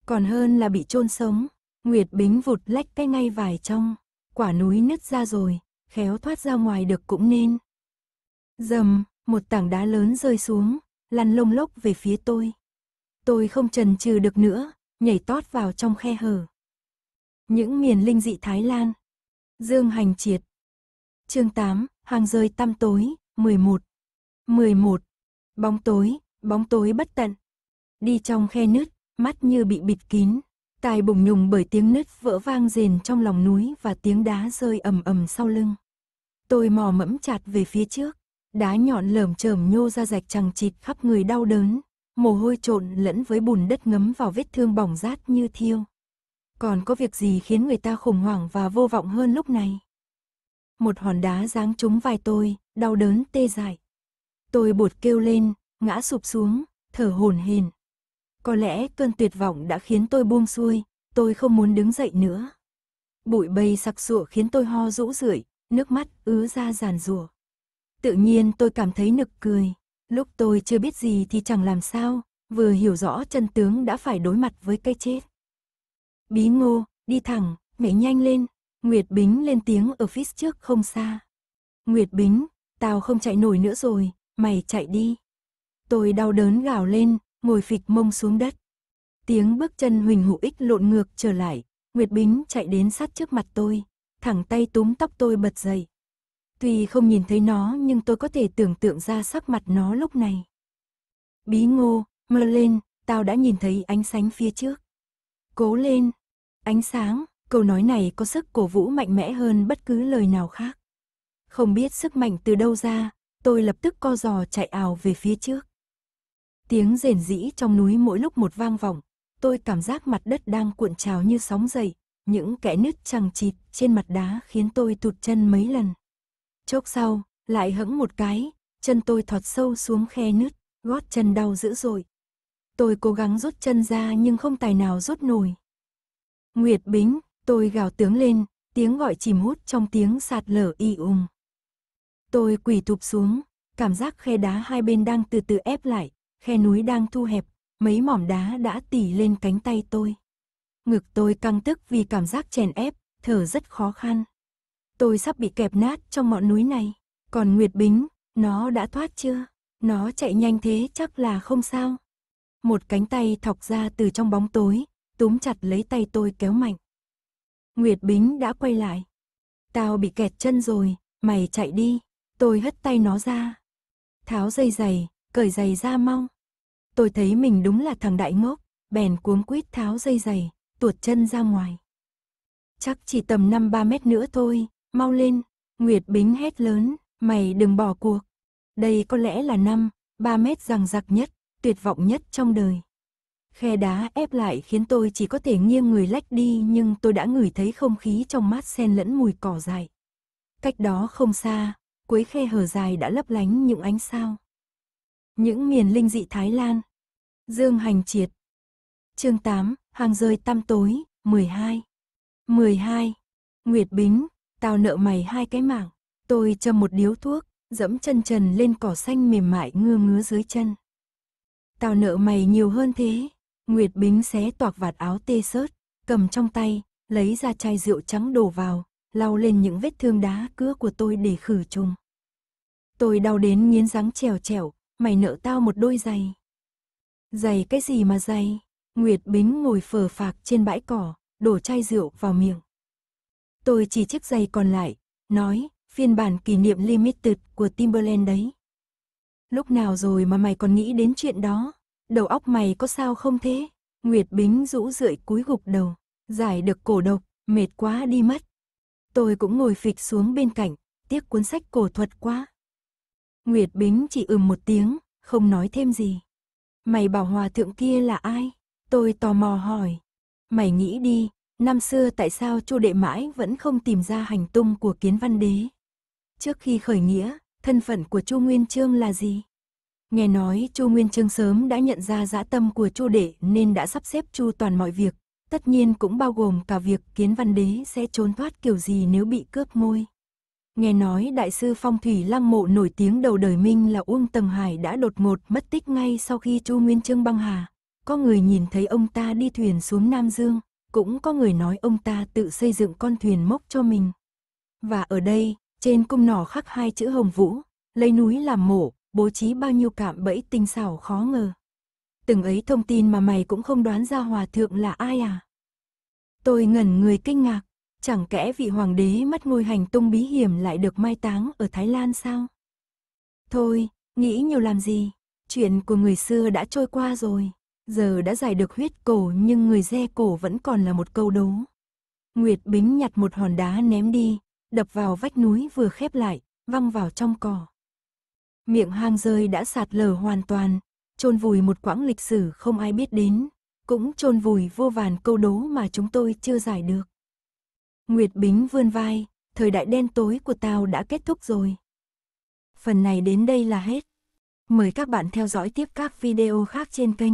Còn hơn là bị chôn sống, Nguyệt Bính vụt lách cái ngay vài trong, quả núi nứt ra rồi, khéo thoát ra ngoài được cũng nên. Dầm, một tảng đá lớn rơi xuống, lăn lông lốc về phía tôi. Tôi không chần chừ được nữa, nhảy tót vào trong khe hở. Những miền linh dị Thái Lan. Dương Hành Triệt. Chương 8, hàng rơi tăm tối, 11. 11. Bóng tối, bóng tối bất tận. Đi trong khe nứt, mắt như bị bịt kín, tai bùng nhùng bởi tiếng nứt vỡ vang rền trong lòng núi và tiếng đá rơi ầm ầm sau lưng. Tôi mò mẫm chặt về phía trước, đá nhọn lởm chởm nhô ra rạch chằng chịt khắp người đau đớn, mồ hôi trộn lẫn với bùn đất ngấm vào vết thương bỏng rát như thiêu. Còn có việc gì khiến người ta khủng hoảng và vô vọng hơn lúc này? Một hòn đá giáng trúng vai tôi, đau đớn tê dại. Tôi bột kêu lên, ngã sụp xuống, thở hổn hển. Có lẽ cơn tuyệt vọng đã khiến tôi buông xuôi, tôi không muốn đứng dậy nữa. Bụi bay sặc sụa khiến tôi ho rũ rượi, nước mắt ứa ra giàn rủa. Tự nhiên tôi cảm thấy nực cười. Lúc tôi chưa biết gì thì chẳng làm sao, vừa hiểu rõ chân tướng đã phải đối mặt với cái chết. Bí ngô, đi thẳng, mẹ nhanh lên. Nguyệt Bính lên tiếng ở phía trước không xa. Nguyệt Bính, tao không chạy nổi nữa rồi, mày chạy đi. Tôi đau đớn gào lên, ngồi phịch mông xuống đất. Tiếng bước chân Huỳnh Hữu Ích lộn ngược trở lại, Nguyệt Bính chạy đến sát trước mặt tôi, thẳng tay túm tóc tôi bật dậy. Tuy không nhìn thấy nó nhưng tôi có thể tưởng tượng ra sắc mặt nó lúc này. Bí ngô, mơ lên, tao đã nhìn thấy ánh sáng phía trước. Cố lên, ánh sáng, câu nói này có sức cổ vũ mạnh mẽ hơn bất cứ lời nào khác. Không biết sức mạnh từ đâu ra, tôi lập tức co giò chạy ào về phía trước. Tiếng rền rĩ trong núi mỗi lúc một vang vọng, tôi cảm giác mặt đất đang cuộn trào như sóng dậy, những kẽ nứt chằng chịt trên mặt đá khiến tôi tụt chân mấy lần. Chốc sau, lại hững một cái, chân tôi thọt sâu xuống khe nứt, gót chân đau dữ dội. Tôi cố gắng rút chân ra nhưng không tài nào rút nổi. Nguyệt Bính, tôi gào tướng lên, tiếng gọi chìm hút trong tiếng sạt lở y ùng. Tôi quỳ thụp xuống, cảm giác khe đá hai bên đang từ từ ép lại, khe núi đang thu hẹp, mấy mỏm đá đã tỉ lên cánh tay tôi. Ngực tôi căng tức vì cảm giác chèn ép, thở rất khó khăn tôi sắp bị kẹp nát trong mọn núi này. Còn Nguyệt Bính, nó đã thoát chưa? Nó chạy nhanh thế chắc là không sao. Một cánh tay thọc ra từ trong bóng tối, túm chặt lấy tay tôi kéo mạnh. Nguyệt Bính đã quay lại. Tao bị kẹt chân rồi, mày chạy đi. Tôi hất tay nó ra. Tháo dây giày, cởi giày ra mau. Tôi thấy mình đúng là thằng đại ngốc, bèn cuống quýt tháo dây giày, tuột chân ra ngoài. Chắc chỉ tầm 5-3 mét nữa thôi, mau lên, Nguyệt Bính hét lớn, mày đừng bỏ cuộc. Đây có lẽ là năm, 3 mét rằng giặc nhất, tuyệt vọng nhất trong đời. Khe đá ép lại khiến tôi chỉ có thể nghiêng người lách đi nhưng tôi đã ngửi thấy không khí trong mát xen lẫn mùi cỏ dài. Cách đó không xa, cuối khe hở dài đã lấp lánh những ánh sao. Những miền linh dị Thái Lan. Dương Hành Triệt. Chương 8, hàng rơi tăm tối, 12. 12. Nguyệt Bính, tao nợ mày hai cái mảng. Tôi châm một điếu thuốc, dẫm chân trần lên cỏ xanh mềm mại ngưa ngứa dưới chân. Tao nợ mày nhiều hơn thế. Nguyệt Bính xé toạc vạt áo tê sớt, cầm trong tay, lấy ra chai rượu trắng đổ vào, lau lên những vết thương đá cưa của tôi để khử trùng. Tôi đau đến nghiến răng trèo trèo, mày nợ tao một đôi giày. Giày cái gì mà giày? Nguyệt Bính ngồi phờ phạc trên bãi cỏ, đổ chai rượu vào miệng tôi chỉ chiếc giày còn lại, nói, phiên bản kỷ niệm limited của Timberland đấy. Lúc nào rồi mà mày còn nghĩ đến chuyện đó? Đầu óc mày có sao không thế? Nguyệt Bính rũ rượi cúi gục đầu, giải được cổ độc, mệt quá đi mất. Tôi cũng ngồi phịch xuống bên cạnh, tiếc cuốn sách cổ thuật quá. Nguyệt Bính chỉ ừm một tiếng, không nói thêm gì. Mày bảo hòa thượng kia là ai? Tôi tò mò hỏi. Mày nghĩ đi, Năm xưa tại sao Chu Đệ mãi vẫn không tìm ra hành tung của Kiến Văn Đế? Trước khi khởi nghĩa, thân phận của Chu Nguyên Chương là gì? Nghe nói Chu Nguyên Chương sớm đã nhận ra dã tâm của Chu Đệ nên đã sắp xếp Chu toàn mọi việc, tất nhiên cũng bao gồm cả việc Kiến Văn Đế sẽ trốn thoát kiểu gì nếu bị cướp ngôi. Nghe nói đại sư phong thủy lăng mộ nổi tiếng đầu đời Minh là Uông Tầng Hải đã đột ngột mất tích ngay sau khi Chu Nguyên Chương băng hà. Có người nhìn thấy ông ta đi thuyền xuống Nam Dương, cũng có người nói ông ta tự xây dựng con thuyền mốc cho mình. Và ở đây, trên cung nỏ khắc hai chữ hồng vũ, lấy núi làm mổ, bố trí bao nhiêu cạm bẫy tinh xảo khó ngờ. Từng ấy thông tin mà mày cũng không đoán ra hòa thượng là ai à? Tôi ngẩn người kinh ngạc, chẳng kẽ vị hoàng đế mất ngôi hành tung bí hiểm lại được mai táng ở Thái Lan sao? Thôi, nghĩ nhiều làm gì, chuyện của người xưa đã trôi qua rồi. Giờ đã giải được huyết cổ nhưng người re cổ vẫn còn là một câu đố. Nguyệt Bính nhặt một hòn đá ném đi, đập vào vách núi vừa khép lại, văng vào trong cỏ. Miệng hang rơi đã sạt lở hoàn toàn, chôn vùi một quãng lịch sử không ai biết đến, cũng chôn vùi vô vàn câu đố mà chúng tôi chưa giải được. Nguyệt Bính vươn vai, thời đại đen tối của tao đã kết thúc rồi. Phần này đến đây là hết. Mời các bạn theo dõi tiếp các video khác trên kênh.